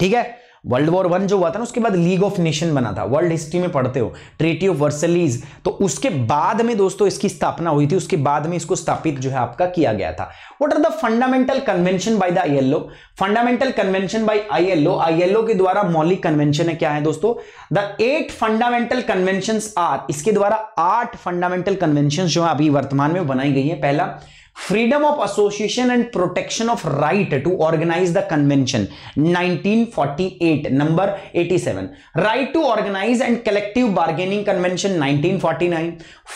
ठीक है वर्ल्ड वॉर वन जो हुआ था ना उसके बाद लीग ऑफ नेशन बना था वर्ल्ड हिस्ट्री में पढ़ते हो ट्रीटी ऑफ वर्सलीज तो उसके बाद में दोस्तों इसकी स्थापना हुई थी उसके बाद में इसको स्थापित जो है आपका किया गया था what are the fundamental convention by the ILO fundamental convention by ILO ILO के द्वारा मौलिक कन्वेंशन है क्या है दोस्तों the eight fundamental convention are इसके द्वारा आठ फंडामेंटल कन्वेंशन जो है अभी वर्तमान में बनाई गई है पहला freedom of association and protection of right to organise the convention 1948 number 87 right to organise and collective bargaining convention 1949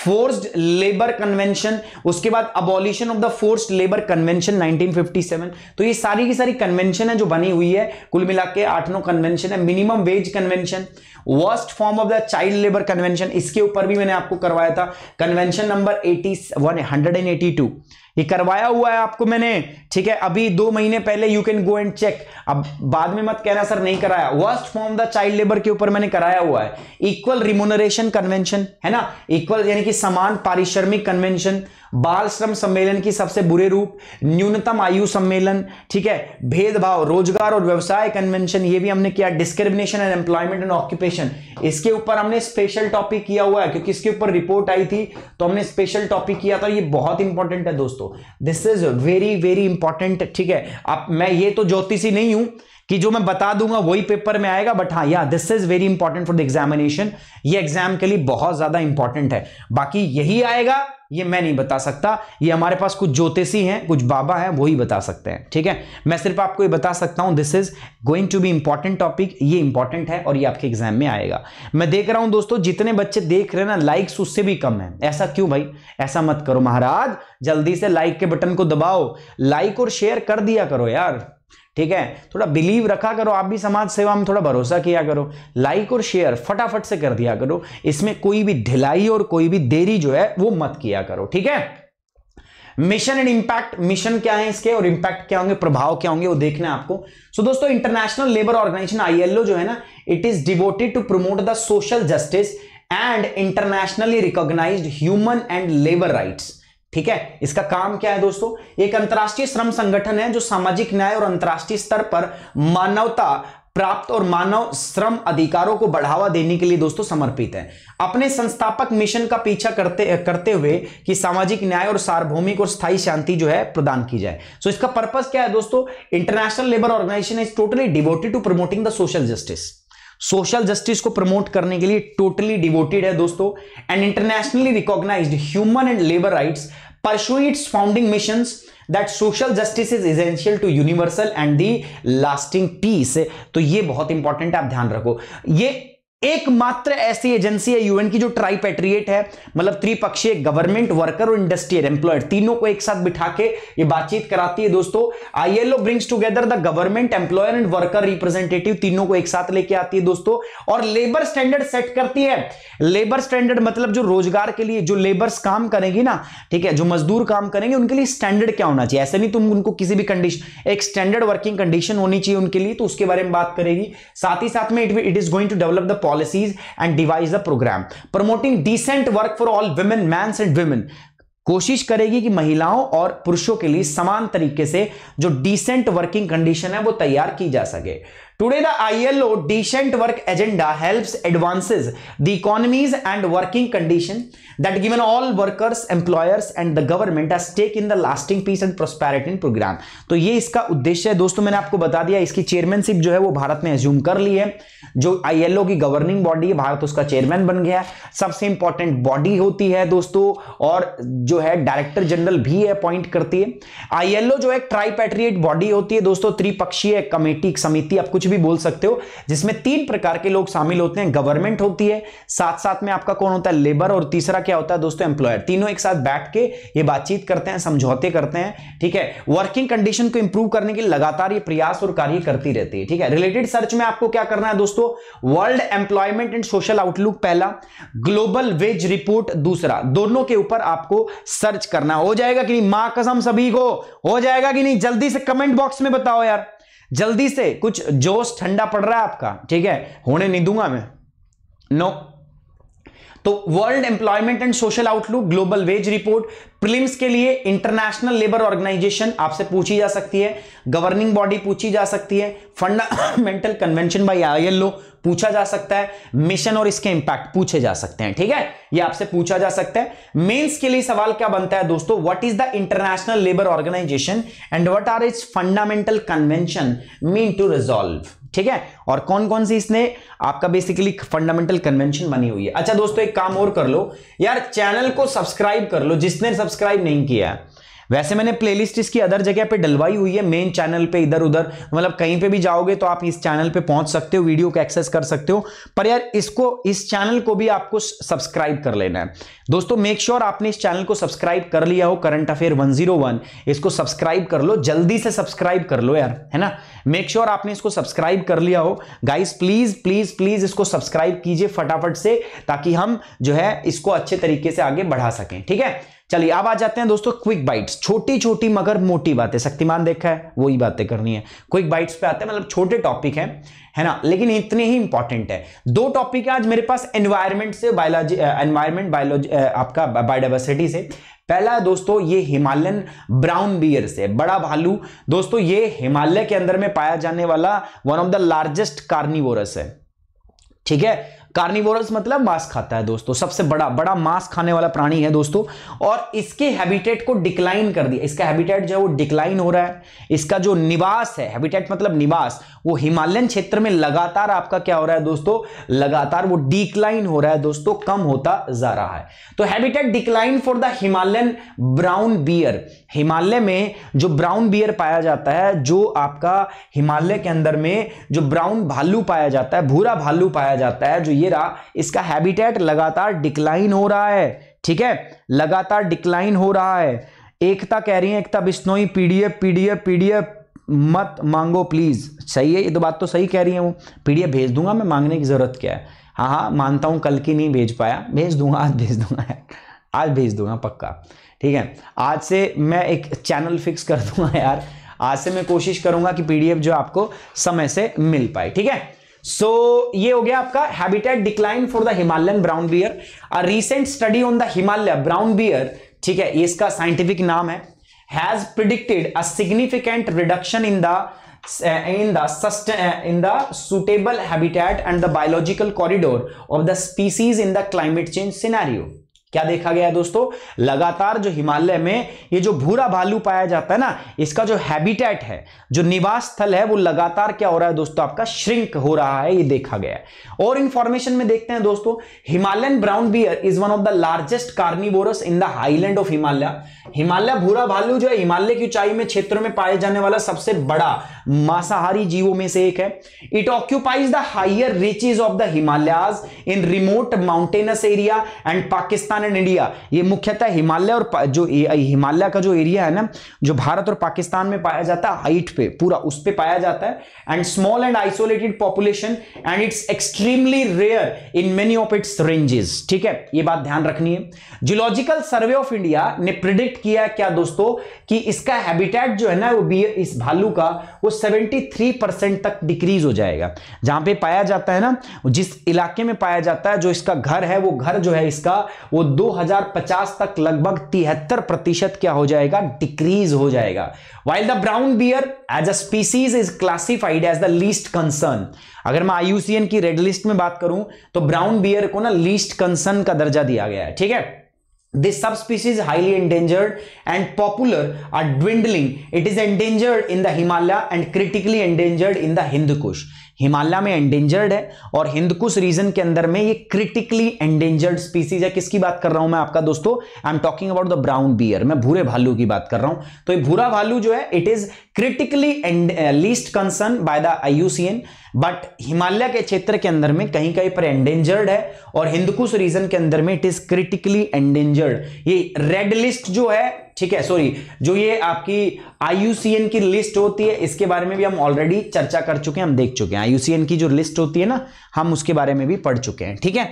forced labour convention उसके बाद abolition of the forced labour convention 1957 तो ये सारी की सारी कन्वेंशन है जो बनी हुई है कुल मिला के आठ नौ कन्वेंशन है minimum wage convention worst form of the child labour convention इसके ऊपर भी मैंने आपको करवाया था convention number eighty one hundred and eighty two ये करवाया हुआ है आपको मैंने ठीक है अभी दो महीने पहले you can go and check अब बाद में मत कहना सर नहीं कराया worst form the child labour के ऊपर मैंने कराया हुआ है इक्वल रिमोनरेशन कन्वेंशन है ना इक्वल यानी कि समान पारिश्रमिक कन्वेंशन बाल श्रम सम्मेलन की सबसे बुरे रूप न्यूनतम आयु सम्मेलन ठीक है भेदभाव रोजगार और व्यवसाय कन्वेंशन ये भी हमने किया discrimination and employment and occupation इसके ऊपर हमने स्पेशल टॉपिक किया हुआ है क्योंकि इसके ऊपर रिपोर्ट आई थी तो हमने स्पेशल टॉपिक किया था ये बहुत इंपॉर्टेंट है दोस्तों दोस्तों this is very very important ठीक है आप मैं ये तो ज्योतिषी नहीं हूं कि जो मैं बता दूंगा वही पेपर में आएगा बट हाँ या this is very important for the examination ये एग्जाम के लिए बहुत ज्यादा इंपॉर्टेंट है बाकी यही आएगा ये मैं नहीं बता सकता ये हमारे पास कुछ ज्योतिषी हैं कुछ बाबा हैं वही बता सकते हैं ठीक है मैं सिर्फ आपको ये बता सकता हूं this is going to be important topic ये इंपॉर्टेंट है और ये आपके एग्जाम में आएगा मैं देख रहा हूं दोस्तों जितने बच्चे देख रहे हैं ना लाइक्स उससे भी कम है ऐसा क्यों भाई ऐसा मत करो महाराज जल्दी से लाइक के बटन को दबाओ लाइक और शेयर कर दिया करो यार ठीक है थोड़ा बिलीव रखा करो आप भी समाज सेवा में थोड़ा भरोसा किया करो लाइक और शेयर फटाफट से कर दिया करो इसमें कोई भी ढिलाई और कोई भी देरी जो है वो मत किया करो ठीक है मिशन एंड इंपैक्ट मिशन क्या है इसके और इंपैक्ट क्या होंगे प्रभाव क्या होंगे वो देखना आपको सो so, दोस्तों इंटरनेशनल लेबर ऑर्गेनाइजेशन आईएलओ जो है ना it is devoted to promote the social justice and internationally recognised human and labour rights ठीक है इसका काम क्या है दोस्तों एक अंतर्राष्ट्रीय श्रम संगठन है जो सामाजिक न्याय और अंतर्राष्ट्रीय स्तर पर मानवता प्राप्त और मानव श्रम अधिकारों को बढ़ावा देने के लिए दोस्तों समर्पित है अपने संस्थापक मिशन का पीछा करते करते हुए कि सामाजिक न्याय और सार्वभौमिक और स्थायी शांति जो है प्रदान की जाए सो इसका पर्पस क्या है दोस्तों international labour organisation is totally devoted to promoting the social justice social justice को प्रमोट करने के लिए टोटली डिवोटेड है दोस्तों and internationally recognise human and labour right its founding mission that social justice is essential to universal and the lasting peace तो यह बहुत important है आप ध्यान रखो ये एकमात्र ऐसी एजेंसी है यूएन की जो ट्राइपेट्रिएट है मतलब त्रिपक्षीय गवर्नमेंट वर्कर और इंडस्ट्रियल एम्प्लॉयर तीनों को एक साथ बिठा के ये बातचीत कराती है दोस्तों ILO brings together the government employer and worker representative तीनों को एक साथ लेके आती है दोस्तों और लेबर स्टैंडर्ड सेट करती है लेबर स्टैंडर्ड मतलब जो रोजगार के लिए जो लेबर्स काम करेंगी ना ठीक है जो मजदूर काम करेंगे उनके लिए स्टैंडर्ड क्या होना चाहिए ऐसे नहीं तुम उनको किसी भी कंडीशन एक स्टैंडर्ड वर्किंग कंडीशन होनी चाहिए उनके लिए तो उसके बारे में बात करेगी साथ ही साथ में it is going to develop the policies and devise the program promoting decent work for all women men's and women कोशिश करेगी कि महिलाओं और पुरुषों के लिए समान तरीके से जो डिसेंट वर्किंग कंडीशन है वो तैयार की जा सके today the I ILO decent work agenda help advances the economies and working condition that given all workers employers and the government as take in the lasting peace and in programme तो ये इसका उद्देश्य है दोस्तों मैंने आपको बता दिया इसकी चेयरमैनशिप जो है वो भारत ने एज्यूम कर ली है जो आई आईएलओ की गवर्निंग बॉडी है भारत उसका चेयरमैन बन गया है सबसे इंपॉर्टेंट बॉडी होती है दोस्तों और जो है डायरेक्टर जनरल भी अपॉइंट करती है आईएलओ जो है ट्राई पैट्रिएट बॉडी होती है दोस्तों त्रिपक्षीय कमेटी समिति अब कुछ कुछ भी बोल सकते हो जिसमें तीन प्रकार के लोग शामिल होते हैं गवर्नमेंट होती है साथ साथ में आपका कौन होता है लेबर और तीसरा क्या होता है दोस्तों एम्प्लॉयर तीनों एक साथ बैठ के ये बातचीत करते हैं समझौते करते हैं ठीक है वर्किंग कंडीशन को इंप्रूव करने के लगातार ये प्रयास और कार्य करती रहती है ठीक है रिलेटेड सर्च में आपको क्या करना है दोस्तों world employment and social outlook पहला ग्लोबल वेज रिपोर्ट दूसरा दोनों के ऊपर आपको सर्च करना हो जाएगा कि नहीं मां कसम सभी को हो जाएगा कि नहीं जल्दी से कमेंट बॉक्स में बताओ यार जल्दी से कुछ जोश ठंडा पड़ रहा है आपका ठीक है होने नहीं दूंगा मैं नो तो world employment and social outlook global wage report prelims के लिए इंटरनेशनल लेबर ऑर्गेनाइजेशन आपसे पूछी जा सकती है गवर्निंग बॉडी पूछी जा सकती है fundamental convention by I L पूछा जा सकता है मिशन और इसके इंपैक्ट पूछे जा सकते हैं ठीक है ये आपसे पूछा जा सकता है मेंस के लिए सवाल क्या बनता है दोस्तों what is the international labour organisation and what are its fundamental convention mean to resolve ठीक है और कौन कौन सी इसने आपका बेसिकली फंडामेंटल कन्वेंशन बनी हुई है अच्छा दोस्तों एक काम और कर लो यार चैनल को सब्सक्राइब कर लो जिसने सब्सक्राइब नहीं किया है वैसे मैंने प्लेलिस्ट इसकी अदर जगह पे डलवाई हुई है मेन चैनल पे इधर उधर मतलब कहीं पे भी जाओगे तो आप इस चैनल पे पहुंच सकते हो वीडियो को एक्सेस कर सकते हो पर यार इसको इस चैनल को भी आपको सब्सक्राइब कर लेना है दोस्तों मेक श्योर sure आपने इस चैनल को सब्सक्राइब कर लिया हो करंट अफेयर 101 इसको सब्सक्राइब कर लो जल्दी से सब्सक्राइब कर लो यार है ना मेक श्योर sure आपने इसको सब्सक्राइब कर लिया हो गाइस प्लीज प्लीज प्लीज इसको सब्सक्राइब कीजिए फटाफट से ताकि हम जो है इसको अच्छे तरीके से आगे बढ़ा सकें ठीक है चलिए अब आ जाते हैं दोस्तों क्विक बाइट्स छोटी छोटी मगर मोटी बातें शक्तिमान देखा है वही बातें करनी है क्विक बाइट्स पे आते हैं मतलब छोटे टॉपिक हैं है ना लेकिन इतने ही इंपॉर्टेंट है दो टॉपिक है आज मेरे पास एनवायरमेंट से बायोलॉजी एनवायरमेंट बायोलॉजी आपका बायोडाइवर्सिटी से पहला दोस्तों ये हिमालयन ब्राउन बियर से बड़ा भालू दोस्तों ये हिमालय के अंदर में पाया जाने वाला one of the largest carnivorous है ठीक है कार्निवोरस मतलब मांस खाता है दोस्तों सबसे बड़ा बड़ा मांस खाने वाला प्राणी है दोस्तों और इसके हैबिटेट को डिक्लाइन कर दिया इसका हैबिटेट जो है वो डिक्लाइन हो रहा है इसका जो निवास है हैबिटेट मतलब निवास वो हिमालयन क्षेत्र में लगातार आपका क्या हो रहा है दोस्तों लगातार वो डिक्लाइन हो रहा है दोस्तों कम होता जा रहा है तो habitat decline for the Himalayan brown bear Himalaya में जो ब्राउन बियर पाया जाता है जो आपका हिमालय के अंदर में जो ब्राउन भालू पाया जाता है भूरा भालू पाया जाता है जो ये ये रहा इसका हैबिटेट लगातार डिक्लाइन हो रहा है ठीक है लगातार डिक्लाइन हो रहा है एकता कह रही है Ekta Bishnoi PDF PDF PDF मत मांगो प्लीज़ सही है ये तो बात तो सही कह रही है वो पीडीएफ भेज दूंगा मैं मांगने की ज़रूरत क्या है हाँ हाँ मानता हूँ कल की नहीं भेज पाया भेज दूंगा आज भेज दूंगा आज भेज दूंगा पक्का ठीक है आज से मैं एक चैनल फिक्स कर दूंगा यार आज से मैं कोशिश करूंगा कि पीडीएफ जो आपको समय से मिल पाए ठीक है सो so, ये हो गया आपका habitat decline for the Himalayan brown bear a recent study on the Himalaya brown bear ठीक है इसका साइंटिफिक नाम है has predicted a significant reduction in the the सस्ट in the suitable habitat and the biological corridor of the species in the climate change scenario क्या देखा गया है दोस्तों लगातार जो हिमालय में ये जो भूरा भालू पाया जाता है ना इसका जो हैबिटेट है जो निवास स्थल है वो लगातार क्या हो रहा है दोस्तों आपका श्रिंक हो रहा है ये देखा गया है और इंफॉर्मेशन में देखते हैं दोस्तों Himalayan brown bear is one of the largest carnivorous in the highland of Himalaya Himalaya भूरा भालू जो है हिमालय की ऊंचाई में क्षेत्रों में पाए जाने वाला सबसे बड़ा मांसाहारी जीवों में से एक है it occupies the higher reaches of the Himalayas in remote mountainous area and Pakistan Pakistan and India ये मुख्यतः हिमालय और जो हिमालय का जो एरिया है ना जो भारत और पाकिस्तान में पाया जाता है हाइट पे पूरा उस पर पाया जाता है and small and isolated population and its extremely rare in many of its ranges ठीक है ये बात ध्यान रखनी है जियोलॉजिकल सर्वे ऑफ इंडिया ने प्रिडिक्ट किया क्या दोस्तों कि इसका हैबिटेट जो है ना वो इस भालू का वो सेवेंटी तक डिक्रीज हो जाएगा जहां पर पाया जाता है ना जिस इलाके में पाया जाता है जो इसका घर है वो घर जो है इसका वो हजार 2050 तक लगभग तिहत्तर प्रतिशत क्या हो जाएगा डिक्रीज हो जाएगा while the brown bear as a species is classified as the least concern अगर मैं आईयूसीएन की रेड लिस्ट में बात करूं तो ब्राउन बियर को ना लीस्ट कंसर्न का दर्जा दिया गया है ठीक है This subspecies highly endangered and popular are dwindling. It is endangered in the Himalaya and critically endangered in the Hindu Kush. Himalaya में एंडेंजर्ड है और हिंदकुश रीजन के अंदर में ये क्रिटिकली एंडेंजर्ड स्पीसीज है किसकी बात कर रहा हूं मैं आपका दोस्तों I am talking about the brown bear मैं भूरे भालू की बात कर रहा हूं तो ये भूरा भालू जो है it is critically and least concern by the IUCN but Himalaya के क्षेत्र के अंदर में कहीं कहीं पर एंडेंजर्ड है और हिंदकुश रीजन के अंदर में इट इज क्रिटिकली एंडेंजर्ड ये रेड लिस्ट जो है ठीक है सॉरी जो ये आपकी आईयूसीएन की लिस्ट होती है इसके बारे में भी हम ऑलरेडी चर्चा कर चुके हैं हम देख चुके हैं आईयूसीएन की जो लिस्ट होती है ना हम उसके बारे में भी पढ़ चुके हैं ठीक है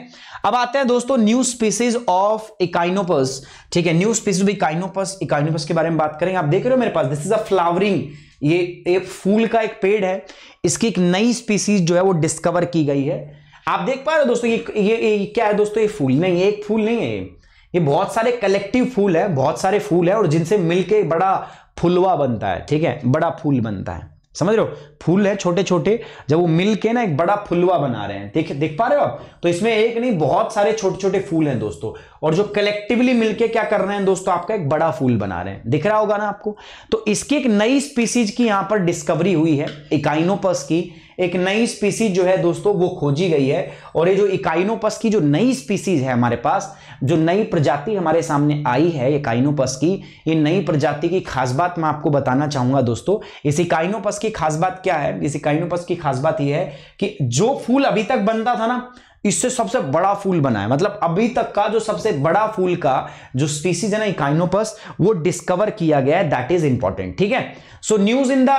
अब आते हैं दोस्तों न्यू स्पीसीज ऑफ इकाइनोपस ठीक है new species of Echinops Echinops के बारे में बात करेंगे आप देख रहे हो मेरे पास दिस इज अ फ्लावरिंग ये एक फूल का एक पेड़ है इसकी एक नई स्पीसीज जो है वो डिस्कवर की गई है आप देख पा रहे हो दोस्तों ये ये, ये क्या है दोस्तों ये फूल नहीं है एक फूल नहीं है ये ये बहुत सारे कलेक्टिव फूल है बहुत सारे फूल है और जिनसे मिलके बड़ा फुलवा बनता है ठीक है बड़ा फूल बनता है समझ रहे हो फूल है छोटे छोटे जब वो मिलके ना एक बड़ा फुलवा बना रहे हैं देख देख पा रहे हो आप तो इसमें एक नहीं बहुत सारे छोटे छोटे फूल हैं दोस्तों और जो कलेक्टिवली मिलके क्या कर रहे हैं दोस्तों आपका एक बड़ा फूल बना रहे हैं दिख रहा होगा ना आपको तो इसकी एक नई स्पीसीज की यहां पर डिस्कवरी हुई है इकाइनोपस की एक नई स्पीसीज जो है दोस्तों वो खोजी गई है और ये जो इकाइनोपस की जो नई स्पीसीज है हमारे पास जो नई प्रजाति हमारे सामने आई है ये काइनोपस की ये नई प्रजाति की खास बात मैं आपको बताना चाहूंगा दोस्तों इसी काइनोपस की खास बात क्या है इसी काइनोपस की खास बात यह है कि जो फूल अभी तक बनता था ना इससे सबसे बड़ा फूल बना है मतलब अभी तक का जो सबसे बड़ा फूल का जो स्पीसीज है ना इकाइनोपस वो डिस्कवर किया गया है दैट इज इंपॉर्टेंट ठीक है so news in the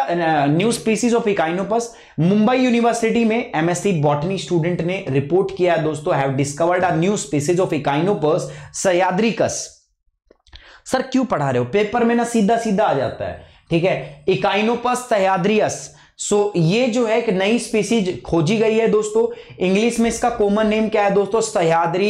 new species of Echinops Mumbai university में एमएससी बॉटनी स्टूडेंट ने रिपोर्ट किया दोस्तों have discovered a new species of Echinops sahyadricus sir क्यों पढ़ा रहे हो पेपर में ना सीधा सीधा आ जाता है ठीक है इकाइनोपस सयाद्रियस सो so, ये जो है एक नई स्पीसीज खोजी गई है दोस्तों इंग्लिश में इसका कॉमन नेम क्या है दोस्तों सह्याद्री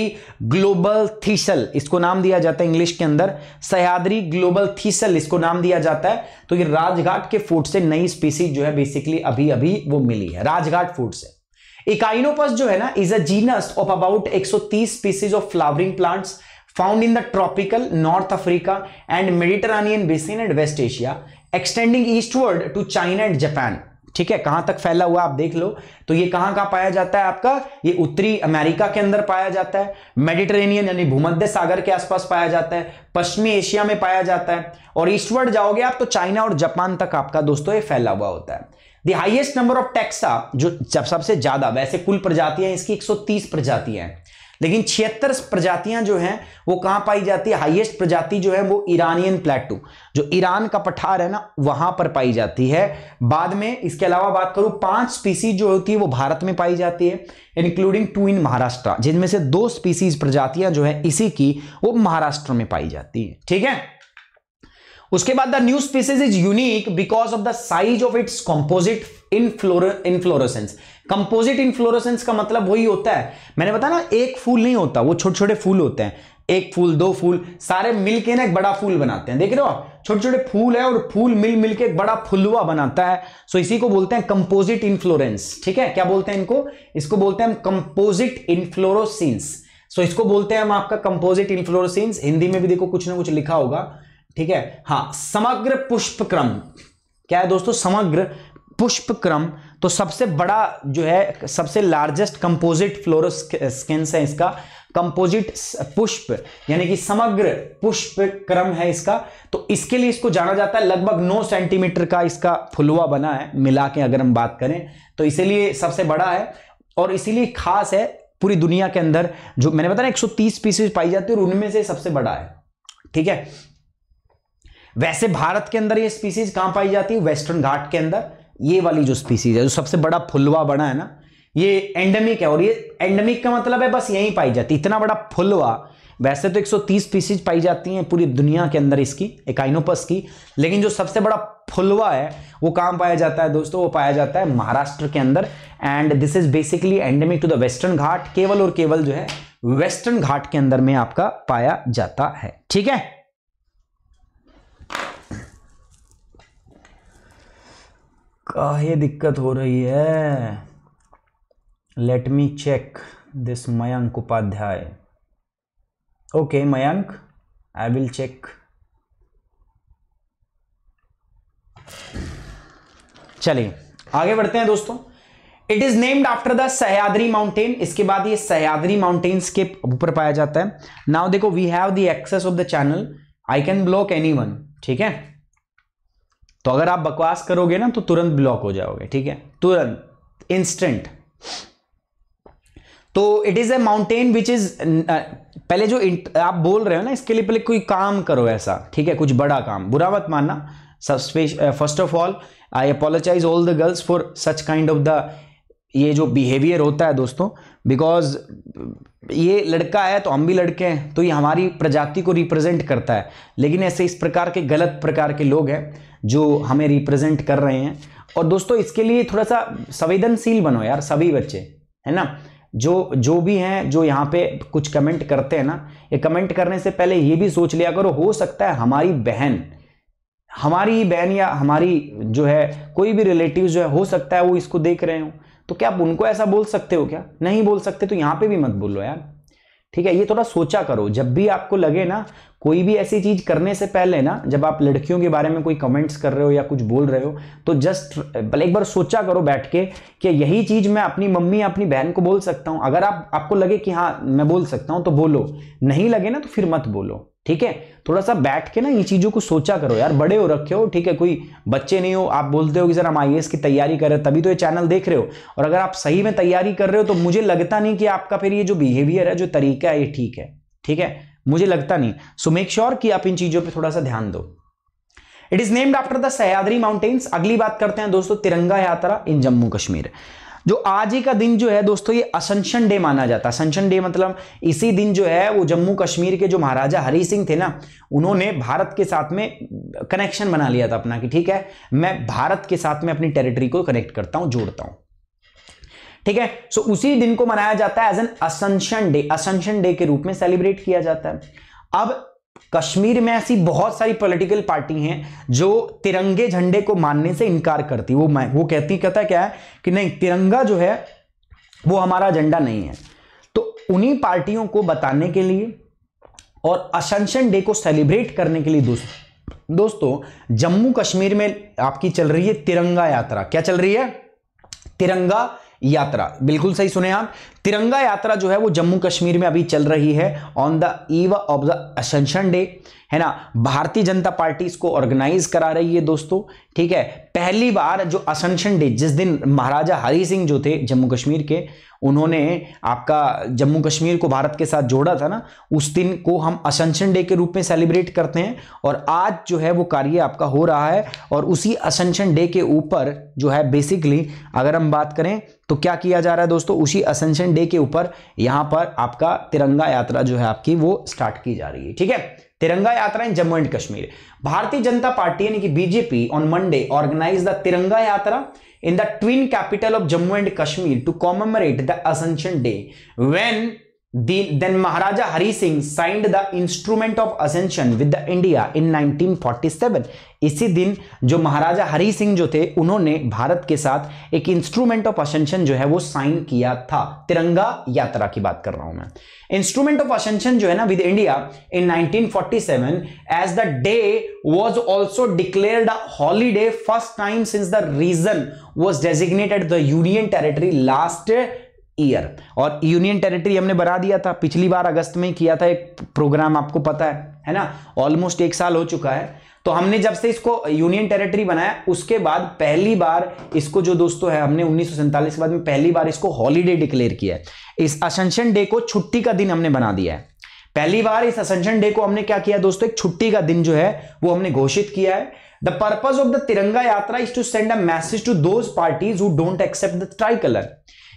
ग्लोबल थीसल इसको नाम दिया जाता है इंग्लिश के अंदर सह्याद्री ग्लोबल थीसल इसको नाम दिया जाता है तो ये राजघाट के फूड से नई स्पीसीज जो है बेसिकली अभी अभी वो मिली है राजघाट फूड से इकाइनोपस जो है ना is a genus of about एक species of flowering plants found in the tropical North Africa and Mediterranean basin and West Asia extending eastward to China and Japan ठीक है कहां तक फैला हुआ आप देख लो तो ये कहां कहां पाया जाता है आपका ये उत्तरी अमेरिका के अंदर पाया जाता है मेडिटेरेनियन यानी भूमध्य सागर के आसपास पाया जाता है पश्चिमी एशिया में पाया जाता है और ईस्टवर्ड जाओगे आप तो चाइना और जापान तक आपका दोस्तों ये फैला हुआ होता है the highest number of taxa जो सबसे ज्यादा वैसे कुल प्रजातियां इसकी तीस प्रजातियां हैं लेकिन छिहत्तर प्रजातियां जो हैं वो कहां पाई जाती है हाईएस्ट प्रजाति जो है वो ईरानियन प्लेटू जो ईरान का पठार है ना वहां पर पाई जाती है बाद में इसके अलावा बात करूं पांच स्पीसीज जो होती है वो भारत में पाई जाती है इंक्लूडिंग टू इन महाराष्ट्र जिनमें से दो स्पीसीज प्रजातियां जो है इसी की वो महाराष्ट्र में पाई जाती है ठीक है उसके बाद the new species is unique because of the size of its composite in floor in fluorescence composite inflorescence का मतलब वही होता है मैंने बताया ना एक फूल नहीं होता वो छोटे छोटे फूल होते हैं एक फूल दो फूल सारे मिलके ना एक बड़ा फूल बनाते हैं देख रहे हो आप छोटे छोटे फूल है और फूल मिल मिलके एक बड़ा फुलवा बनाता है सो इसी को बोलते हैं कंपोजिट इन्फ्लोरेंस ठीक है क्या बोलते हैं इनको इसको बोलते हैं हम कंपोजिट इन्फ्लोरोसिन्स सो इसको बोलते हैं हम आपका कंपोजिट इन्फ्लोरोसिन्स हिंदी में भी देखो कुछ ना कुछ लिखा होगा ठीक है हाँ समग्र पुष्पक्रम क्या है दोस्तों समग्र पुष्पक्रम तो सबसे बड़ा जो है सबसे लार्जेस्ट कंपोजिट फ्लोरोस्केंस है इसका कंपोजिट पुष्प यानी कि समग्र पुष्प क्रम है इसका तो इसके लिए इसको जाना जाता है लगभग 9 सेंटीमीटर का इसका फुलवा बना है मिला के अगर हम बात करें तो इसीलिए सबसे बड़ा है और इसीलिए खास है पूरी दुनिया के अंदर जो मैंने बताया एक 130 पीसेज पाई जाती है और उनमें से सबसे बड़ा है ठीक है वैसे भारत के अंदर ये स्पीसीज कहां पाई जाती है वेस्टर्न घाट के अंदर ये वाली जो स्पीसीज है जो सबसे बड़ा फुलवा बना है ना ये एंडेमिक है और ये एंडेमिक का मतलब है बस यहीं पाई जाती इतना बड़ा फुलवा वैसे तो 130 स्पीसीज पाई जाती हैं पूरी दुनिया के अंदर इसकी एकाइनोपस की लेकिन जो सबसे बड़ा फुलवा है वो कहाँ पाया जाता है दोस्तों वो पाया जाता है महाराष्ट्र के अंदर and this is basically endemic to the Western Ghat केवल और केवल जो है वेस्टर्न घाट के अंदर में आपका पाया जाता है ठीक है ये दिक्कत हो रही है let me check this Mayank Upadhyay okay Mayank I will check चलिए आगे बढ़ते हैं दोस्तों it is named after the Sahyadri mountain इसके बाद ये सहयाद्री माउंटेन्स के ऊपर पाया जाता है नाउ देखो we have the access of the channel I can block any ठीक है तो अगर आप बकवास करोगे ना तो तुरंत ब्लॉक हो जाओगे ठीक है तुरंत इंस्टेंट तो it is a mountain which is पहले जो आप बोल रहे हो ना इसके लिए पहले कोई काम करो ऐसा ठीक है कुछ बड़ा काम बुरा मत मानना first of all I apologise all the girls for such kind of the ये जो बिहेवियर होता है दोस्तों बिकॉज uh, ये लड़का है तो हम भी लड़के हैं तो ये हमारी प्रजाति को रिप्रेजेंट करता है लेकिन ऐसे इस प्रकार के गलत प्रकार के लोग हैं जो हमें रिप्रेजेंट कर रहे हैं और दोस्तों इसके लिए थोड़ा सा संवेदनशील बनो यार सभी बच्चे है ना जो जो भी हैं जो यहाँ पे कुछ कमेंट करते हैं ना ये कमेंट करने से पहले ये भी सोच लिया करो हो सकता है हमारी बहन हमारी बहन या हमारी जो है कोई भी रिलेटिव जो है हो सकता है वो इसको देख रहे हो तो क्या आप उनको ऐसा बोल सकते हो क्या नहीं बोल सकते तो यहाँ पे भी मत बोलो यार ठीक है ये थोड़ा सोचा करो जब भी आपको लगे ना कोई भी ऐसी चीज करने से पहले ना जब आप लड़कियों के बारे में कोई कमेंट्स कर रहे हो या कुछ बोल रहे हो तो जस्ट मतलब एक बार सोचा करो बैठ के कि यही चीज मैं अपनी मम्मी या अपनी बहन को बोल सकता हूँ अगर आप आपको लगे कि हाँ मैं बोल सकता हूँ तो बोलो नहीं लगे ना तो फिर मत बोलो ठीक है थोड़ा सा बैठ के ना इन चीज़ों को सोचा करो यार बड़े हो रखे हो ठीक है कोई बच्चे नहीं हो आप बोलते हो कि सर हम आई की तैयारी कर रहे हैं तभी तो ये चैनल देख रहे हो और अगर आप सही में तैयारी कर रहे हो तो मुझे लगता नहीं कि आपका फिर ये जो बिहेवियर है जो तरीका है ये ठीक है ठीक है मुझे लगता नहीं सो मेक श्योर कि आप इन चीज़ों पर थोड़ा सा ध्यान दो it is named after the Sahyadri mountains अगली बात करते हैं दोस्तों तिरंगा यात्रा इन जम्मू कश्मीर जो आज ही का दिन जो है दोस्तों ये असंशन डे माना जाता है असंशन डे मतलब इसी दिन जो है वो जम्मू कश्मीर के जो महाराजा हरि सिंह थे ना उन्होंने भारत के साथ में कनेक्शन बना लिया था अपना कि ठीक है मैं भारत के साथ में अपनी टेरिटरी को कनेक्ट करता हूं जोड़ता हूं ठीक है सो उसी दिन को मनाया जाता है as an Ascension Day Ascension Day के रूप में सेलिब्रेट किया जाता है अब कश्मीर में ऐसी बहुत सारी पॉलिटिकल पार्टी हैं जो तिरंगे झंडे को मानने से इनकार करती वो मैं वो कहती कहता क्या है कि नहीं तिरंगा जो है वो हमारा झंडा नहीं है तो उन्हीं पार्टियों को बताने के लिए और असेंशन डे को सेलिब्रेट करने के लिए दोस्तों दोस्तों जम्मू कश्मीर में आपकी चल रही है तिरंगा यात्रा क्या चल रही है तिरंगा यात्रा बिल्कुल सही सुने आप तिरंगा यात्रा जो है वो जम्मू कश्मीर में अभी चल रही है on the eve of the ascension day है ना भारतीय जनता पार्टी इसको ऑर्गेनाइज करा रही है दोस्तों ठीक है पहली बार जो असेंशन डे जिस दिन महाराजा हरि सिंह जो थे जम्मू कश्मीर के उन्होंने हम्म। आपका जम्मू कश्मीर को भारत के साथ जोड़ा था ना उस दिन को हम असेंशन डे के रूप में सेलिब्रेट करते हैं और आज जो है वो कार्य आपका हो रहा है और उसी असेंशन डे के ऊपर जो है बेसिकली अगर हम बात करें तो क्या किया जा रहा है दोस्तों उसी असेंशन डे के ऊपर यहाँ पर आपका तिरंगा यात्रा जो है आपकी वो स्टार्ट की जा रही है ठीक है तिरंगा यात्रा इन जम्मू एंड कश्मीर भारतीय जनता पार्टी यानी कि BJP on Monday organize the Tiranga Yatra in the twin capital of Jammu and Kashmir to commemorate the ascension day when then Maharaja Hari Singh signed the instrument of ascension with the India in 1947. इसी दिन जो महाराजा हरि सिंह जो थे उन्होंने भारत के साथ एक इंस्ट्रूमेंट ऑफ असेंशन जो है वो साइन किया था तिरंगा यात्रा की बात कर रहा हूं मैं इंस्ट्रूमेंट ऑफ असेंशन जो है ना with India in 1947 as the day was also declared a holiday first time since the region was designated the union territory last year और यूनियन टेरिटरी हमने बना दिया था पिछली बार अगस्त में ही किया था एक प्रोग्राम आपको पता है है ना ऑलमोस्ट एक साल हो चुका है तो हमने जब से इसको यूनियन टेरिटरी बनाया उसके बाद पहली बार इसको जो दोस्तों है हमने उन्नीस के बाद में पहली बार इसको हॉलीडे डिक्लेयर किया है इस असेंशन डे को छुट्टी का दिन हमने बना दिया है पहली बार इस असेंशन डे को हमने क्या किया दोस्तों एक छुट्टी का दिन जो है वो हमने घोषित किया है the purpose of the Tiranga Yatra is to send a message to those parties who don't accept the tricolour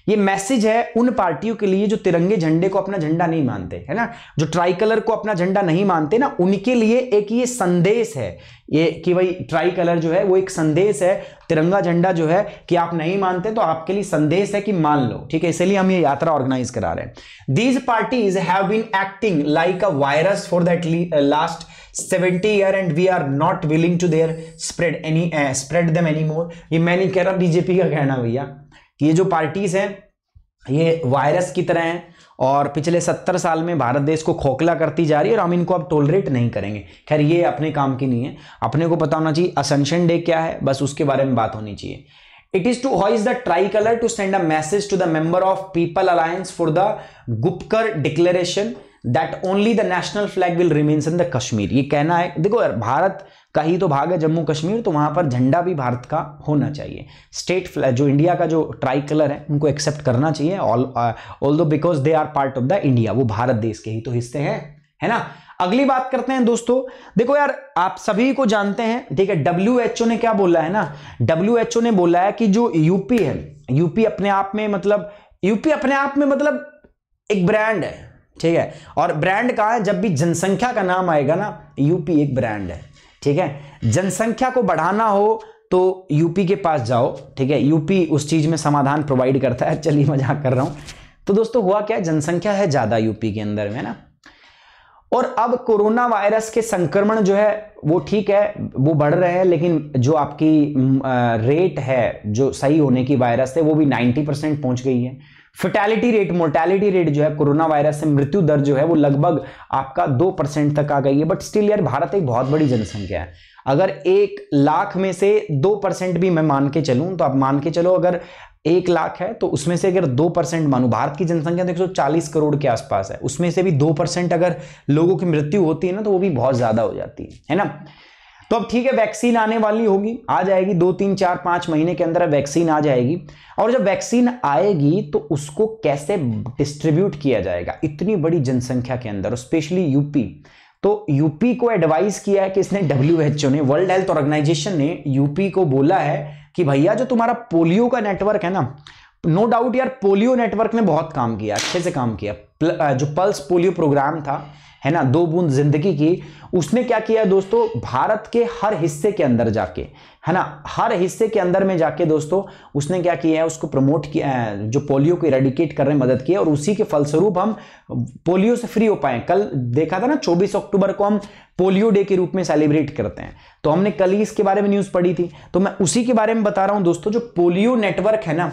ये मैसेज है उन पार्टियों के लिए जो तिरंगे झंडे को अपना झंडा नहीं मानते है ना जो ट्राइकलर को अपना झंडा नहीं मानते ना उनके लिए एक ये संदेश है ये कि भाई ट्राई कलर जो है वो एक संदेश है तिरंगा झंडा जो है कि आप नहीं मानते तो आपके लिए संदेश है कि मान लो ठीक है इसलिए हम ये यात्रा ऑर्गेनाइज करा रहे हैं these parties have been acting like a virus for that last 70 year and we are not willing to there spread any spread them any more ये मैं नहीं कह रहा बीजेपी का कहना भैया कि ये जो पार्टीज़ हैं ये वायरस की तरह हैं और पिछले सत्तर साल में भारत देश को खोखला करती जा रही है और हम इनको अब टोलरेट नहीं करेंगे खैर ये अपने काम की नहीं है अपने को पता होना चाहिए असेंशन डे क्या है बस उसके बारे में बात होनी चाहिए it is to hoist the tricolour to send a message to the member of people alliance for the Gupkar declaration that only the national flag will remains in the Kashmir ये कहना है देखो यार भारत का ही तो भाग है जम्मू कश्मीर तो वहां पर झंडा भी भारत का होना चाहिए स्टेट फ्लैग जो इंडिया का जो ट्राई कलर है उनको एक्सेप्ट करना चाहिए all although because they are part of the India वो भारत देश के ही तो हिस्से हैं है ना अगली बात करते हैं दोस्तों देखो यार आप सभी को जानते हैं ठीक है डब्ल्यू एच ओ ने क्या बोला है ना डब्ल्यू एच ओ ने बोला है कि जो यूपी है यूपी अपने आप में मतलब यूपी अपने आप में मतलब एक ब्रांड है ठीक है और ब्रांड कहा है जब भी जनसंख्या का नाम आएगा ना यूपी एक ब्रांड है ठीक है जनसंख्या को बढ़ाना हो तो यूपी के पास जाओ ठीक है यूपी उस चीज़ में समाधान प्रोवाइड करता है चलिए मजाक कर रहा हूं तो दोस्तों हुआ क्या जनसंख्या है ज़्यादा यूपी के अंदर में ना और अब कोरोना वायरस के संक्रमण जो है वो ठीक है वो बढ़ रहे हैं लेकिन जो आपकी रेट है जो सही होने की वायरस है वो भी 90 परसेंट पहुंच गई है फर्टैलिटी रेट मोर्टैलिटी रेट जो है कोरोना वायरस से मृत्यु दर जो है वो लगभग आपका दो परसेंट तक आ गई है बट स्टिल यार भारत एक बहुत बड़ी जनसंख्या है अगर एक लाख में से दो परसेंट भी मैं मान के चलूँ तो आप मान के चलो अगर एक लाख है तो उसमें से अगर दो परसेंट मानू भारत की जनसंख्या तो चालीस करोड़ के आसपास है उसमें से भी दो परसेंट अगर लोगों की मृत्यु होती है ना तो वो भी बहुत ज़्यादा हो जाती है ना तो अब ठीक है वैक्सीन आने वाली होगी आ जाएगी दो तीन चार पांच महीने के अंदर वैक्सीन आ जाएगी और जब वैक्सीन आएगी तो उसको कैसे डिस्ट्रीब्यूट किया जाएगा इतनी बड़ी जनसंख्या के अंदर स्पेशली यूपी तो यूपी को एडवाइस किया है कि इसने डब्ल्यू ने वर्ल्ड हेल्थ ऑर्गेनाइजेशन ने यूपी को बोला है कि भैया जो तुम्हारा पोलियो का नेटवर्क है ना नो डाउट यार पोलियो नेटवर्क ने बहुत काम किया अच्छे से काम किया जो पल्स पोलियो प्रोग्राम था है ना दो बूंद जिंदगी की उसने क्या किया दोस्तों भारत के हर हिस्से के अंदर जाके है ना हर हिस्से के अंदर में जाके दोस्तों उसने क्या किया है उसको प्रमोट किया जो पोलियो को इरेडिकेट करने में मदद की और उसी के फलस्वरूप हम पोलियो से फ्री हो पाए कल देखा था ना 24 अक्टूबर को हम पोलियो डे के रूप में सेलिब्रेट करते हैं तो हमने कल ही इसके बारे में न्यूज़ पढ़ी थी तो मैं उसी के बारे में बता रहा हूँ दोस्तों जो पोलियो नेटवर्क है ना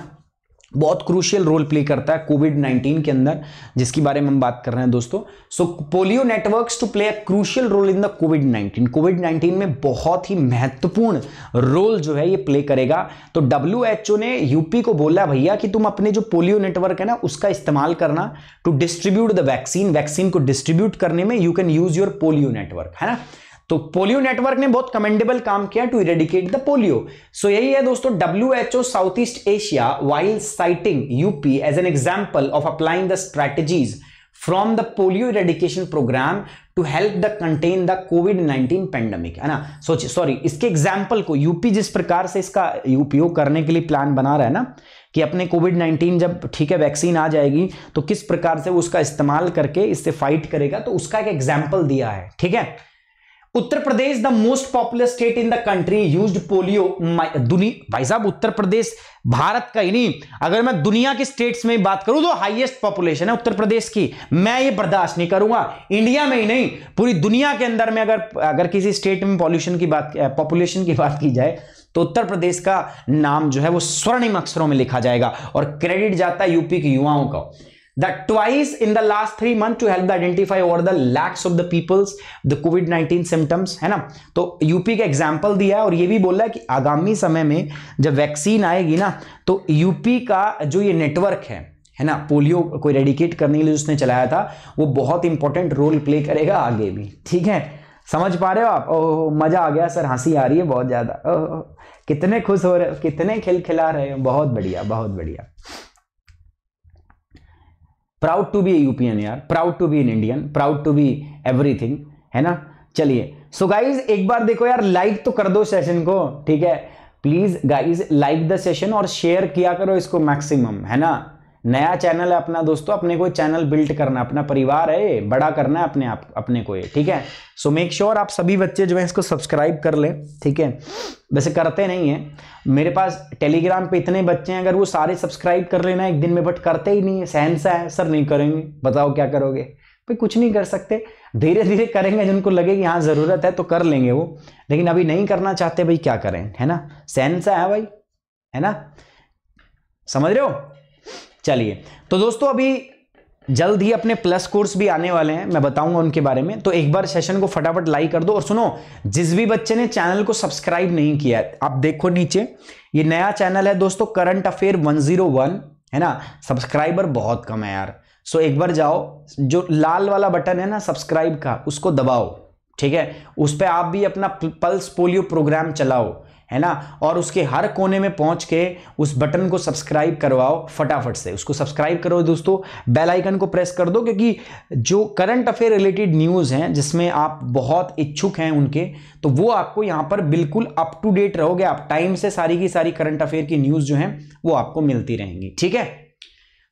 बहुत क्रूशियल रोल प्ले करता है कोविड 19 के अंदर जिसके बारे में हम बात कर रहे हैं दोस्तों so polio networks to play a crucial role in the covid 19 covid 19 में बहुत ही महत्वपूर्ण रोल जो है ये प्ले करेगा तो डब्ल्यू ने यूपी को बोला भैया कि तुम अपने जो पोलियो नेटवर्क है ना उसका इस्तेमाल करना to distribute the vaccine vaccine को डिस्ट्रीब्यूट करने में you can use your polio network है ना तो पोलियो नेटवर्क ने बहुत कमेंडेबल काम किया to eradicate the polio so यही है दोस्तों ओ south east Asia while citing UP as an example of applying the strategies from the polio eradication program to help the contain the covid nineteen pandemic है ना सोचिए sorry इसके example को UP जिस प्रकार से इसका उपयोग करने के लिए प्लान बना रहा है ना कि अपने कोविड नाइनटीन जब ठीक है वैक्सीन आ जाएगी तो किस प्रकार से वो उसका इस्तेमाल करके इससे फाइट करेगा तो उसका एक एग्जाम्पल दिया है ठीक है Uttar Pradesh the most popular state in the country use polio दुनिया भाई साहब उत्तर प्रदेश भारत का ही नहीं अगर मैं दुनिया के स्टेट्स में बात करूं तो हाईएस्ट पॉपुलेशन है उत्तर प्रदेश की मैं ये बर्दाश्त नहीं करूंगा इंडिया में ही नहीं पूरी दुनिया के अंदर में अगर अगर किसी स्टेट में पॉल्यूशन की बात पॉपुलेशन की बात की जाए तो उत्तर प्रदेश का नाम जो है वो स्वर्णिम अक्षरों में लिखा जाएगा और क्रेडिट जाता है यूपी के युवाओं का that twice in the last three two to help identify over the lakhs of the peoples the covid 19 symptoms है ना तो यूपी का एग्जाम्पल दिया है और ये भी बोला है कि आगामी समय में जब वैक्सीन आएगी ना तो यूपी का जो ये नेटवर्क है है ना पोलियो को रेडिकेट करने के लिए उसने चलाया था वो बहुत इंपॉर्टेंट रोल प्ले करेगा आगे भी ठीक है समझ पा रहे हो आप ओह मज़ा आ गया सर हंसी आ रही है बहुत ज़्यादा कितने खुश हो रहे हो कितने खिल खिला रहे हो बहुत बढ़िया बहुत बढ़िया proud to be a UPian यार proud to be an Indian proud to be everything है ना चलिए सो गाइज एक बार देखो यार लाइक तो कर दो सेशन को ठीक है please guys like the session और शेयर किया करो इसको मैक्सिमम है ना नया चैनल है अपना दोस्तों अपने को चैनल बिल्ड करना अपना परिवार है बड़ा करना है अपने आप अपने को ये ठीक है सो मेक श्योर आप सभी बच्चे जो है इसको सब्सक्राइब कर लें ठीक है वैसे करते नहीं है मेरे पास टेलीग्राम पे इतने बच्चे हैं अगर वो सारे सब्सक्राइब कर लेना एक दिन में बट करते ही नहीं है सहनसा है सर नहीं करेंगे बताओ क्या करोगे भाई कुछ नहीं कर सकते धीरे धीरे करेंगे जिनको लगे कि हाँ ज़रूरत है तो कर लेंगे वो लेकिन अभी नहीं करना चाहते भाई क्या करें है ना सहनसा है भाई है ना समझ रहे हो चलिए तो दोस्तों अभी जल्द ही अपने प्लस कोर्स भी आने वाले हैं मैं बताऊंगा उनके बारे में तो एक बार सेशन को फटाफट लाइक कर दो और सुनो जिस भी बच्चे ने चैनल को सब्सक्राइब नहीं किया है आप देखो नीचे ये नया चैनल है दोस्तों करंट अफेयर 101 है ना सब्सक्राइबर बहुत कम है यार सो एक बार जाओ जो लाल वाला बटन है ना सब्सक्राइब का उसको दबाओ ठीक है उस पर आप भी अपना पल्स पोलियो प्रोग्राम चलाओ है ना और उसके हर कोने में पहुंच के उस बटन को सब्सक्राइब करवाओ फटाफट से उसको सब्सक्राइब करो दोस्तों बेल आइकन को प्रेस कर दो क्योंकि जो करंट अफेयर रिलेटेड न्यूज़ हैं जिसमें आप बहुत इच्छुक हैं उनके तो वो आपको यहाँ पर बिल्कुल अप टू डेट रहोगे आप टाइम से सारी की सारी करंट अफेयर की न्यूज़ जो है वो आपको मिलती रहेंगी ठीक है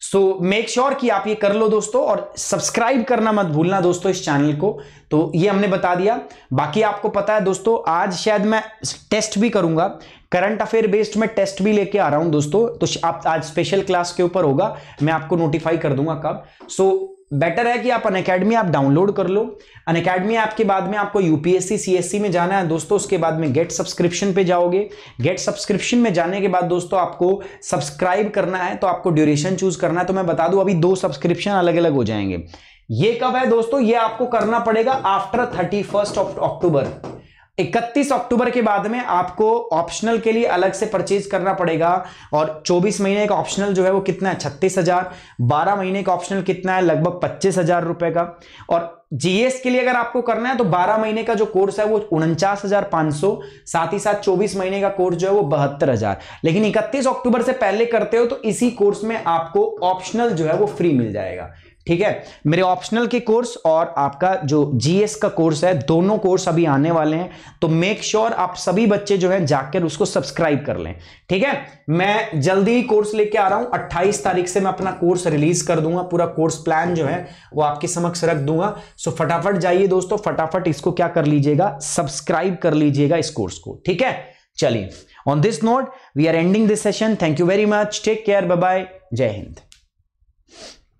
सो मेक श्योर कि आप ये कर लो दोस्तों और सब्सक्राइब करना मत भूलना दोस्तों इस चैनल को तो ये हमने बता दिया बाकी आपको पता है दोस्तों आज शायद मैं टेस्ट भी करूंगा करंट अफेयर बेस्ड में टेस्ट भी लेके आ रहा हूं दोस्तों तो आप आज स्पेशल क्लास के ऊपर होगा मैं आपको नोटिफाई कर दूंगा कब सो so, बेटर है कि आप अन अकेडमी आप डाउनलोड कर लो अन अकेडमी ऐप के बाद में आपको यूपीएससी सीएससी में जाना है दोस्तों उसके बाद में गेट सब्सक्रिप्शन पे जाओगे गेट सब्सक्रिप्शन में जाने के बाद दोस्तों आपको सब्सक्राइब करना है तो आपको ड्यूरेशन चूज करना है तो मैं बता दूं अभी दो सब्सक्रिप्शन अलग अलग हो जाएंगे ये कब है दोस्तों ये आपको करना पड़ेगा after thirty first of October इकतीस अक्टूबर के बाद में आपको ऑप्शनल के लिए अलग से परचेज करना पड़ेगा और 24 महीने का ऑप्शनल जो है वो कितना है छत्तीस हजार बारह महीने का ऑप्शनल कितना है लगभग पच्चीस हजार रुपए का और जीएस के लिए अगर आपको करना है तो 12 महीने का जो कोर्स है वो उनचास हजार पांच सौ साथ ही साथ 24 महीने का कोर्स जो है वो बहत्तर हजार लेकिन 31 अक्टूबर से पहले करते हो तो इसी कोर्स में आपको ऑप्शनल जो है वो फ्री मिल जाएगा ठीक है मेरे ऑप्शनल के कोर्स और आपका जो जीएस का कोर्स है दोनों कोर्स अभी आने वाले हैं तो मेक श्योर sure आप सभी बच्चे जो हैं जाकर उसको सब्सक्राइब कर लें ठीक है मैं जल्दी ही कोर्स लेके आ रहा हूं 28 तारीख से मैं अपना कोर्स रिलीज कर दूंगा पूरा कोर्स प्लान जो है वो आपके समक्ष रख दूंगा सो फटाफट जाइए दोस्तों फटाफट इसको क्या कर लीजिएगा सब्सक्राइब कर लीजिएगा इस कोर्स को ठीक है चलिए on this note we are ending this session thank you very much take care bye bye जय हिंद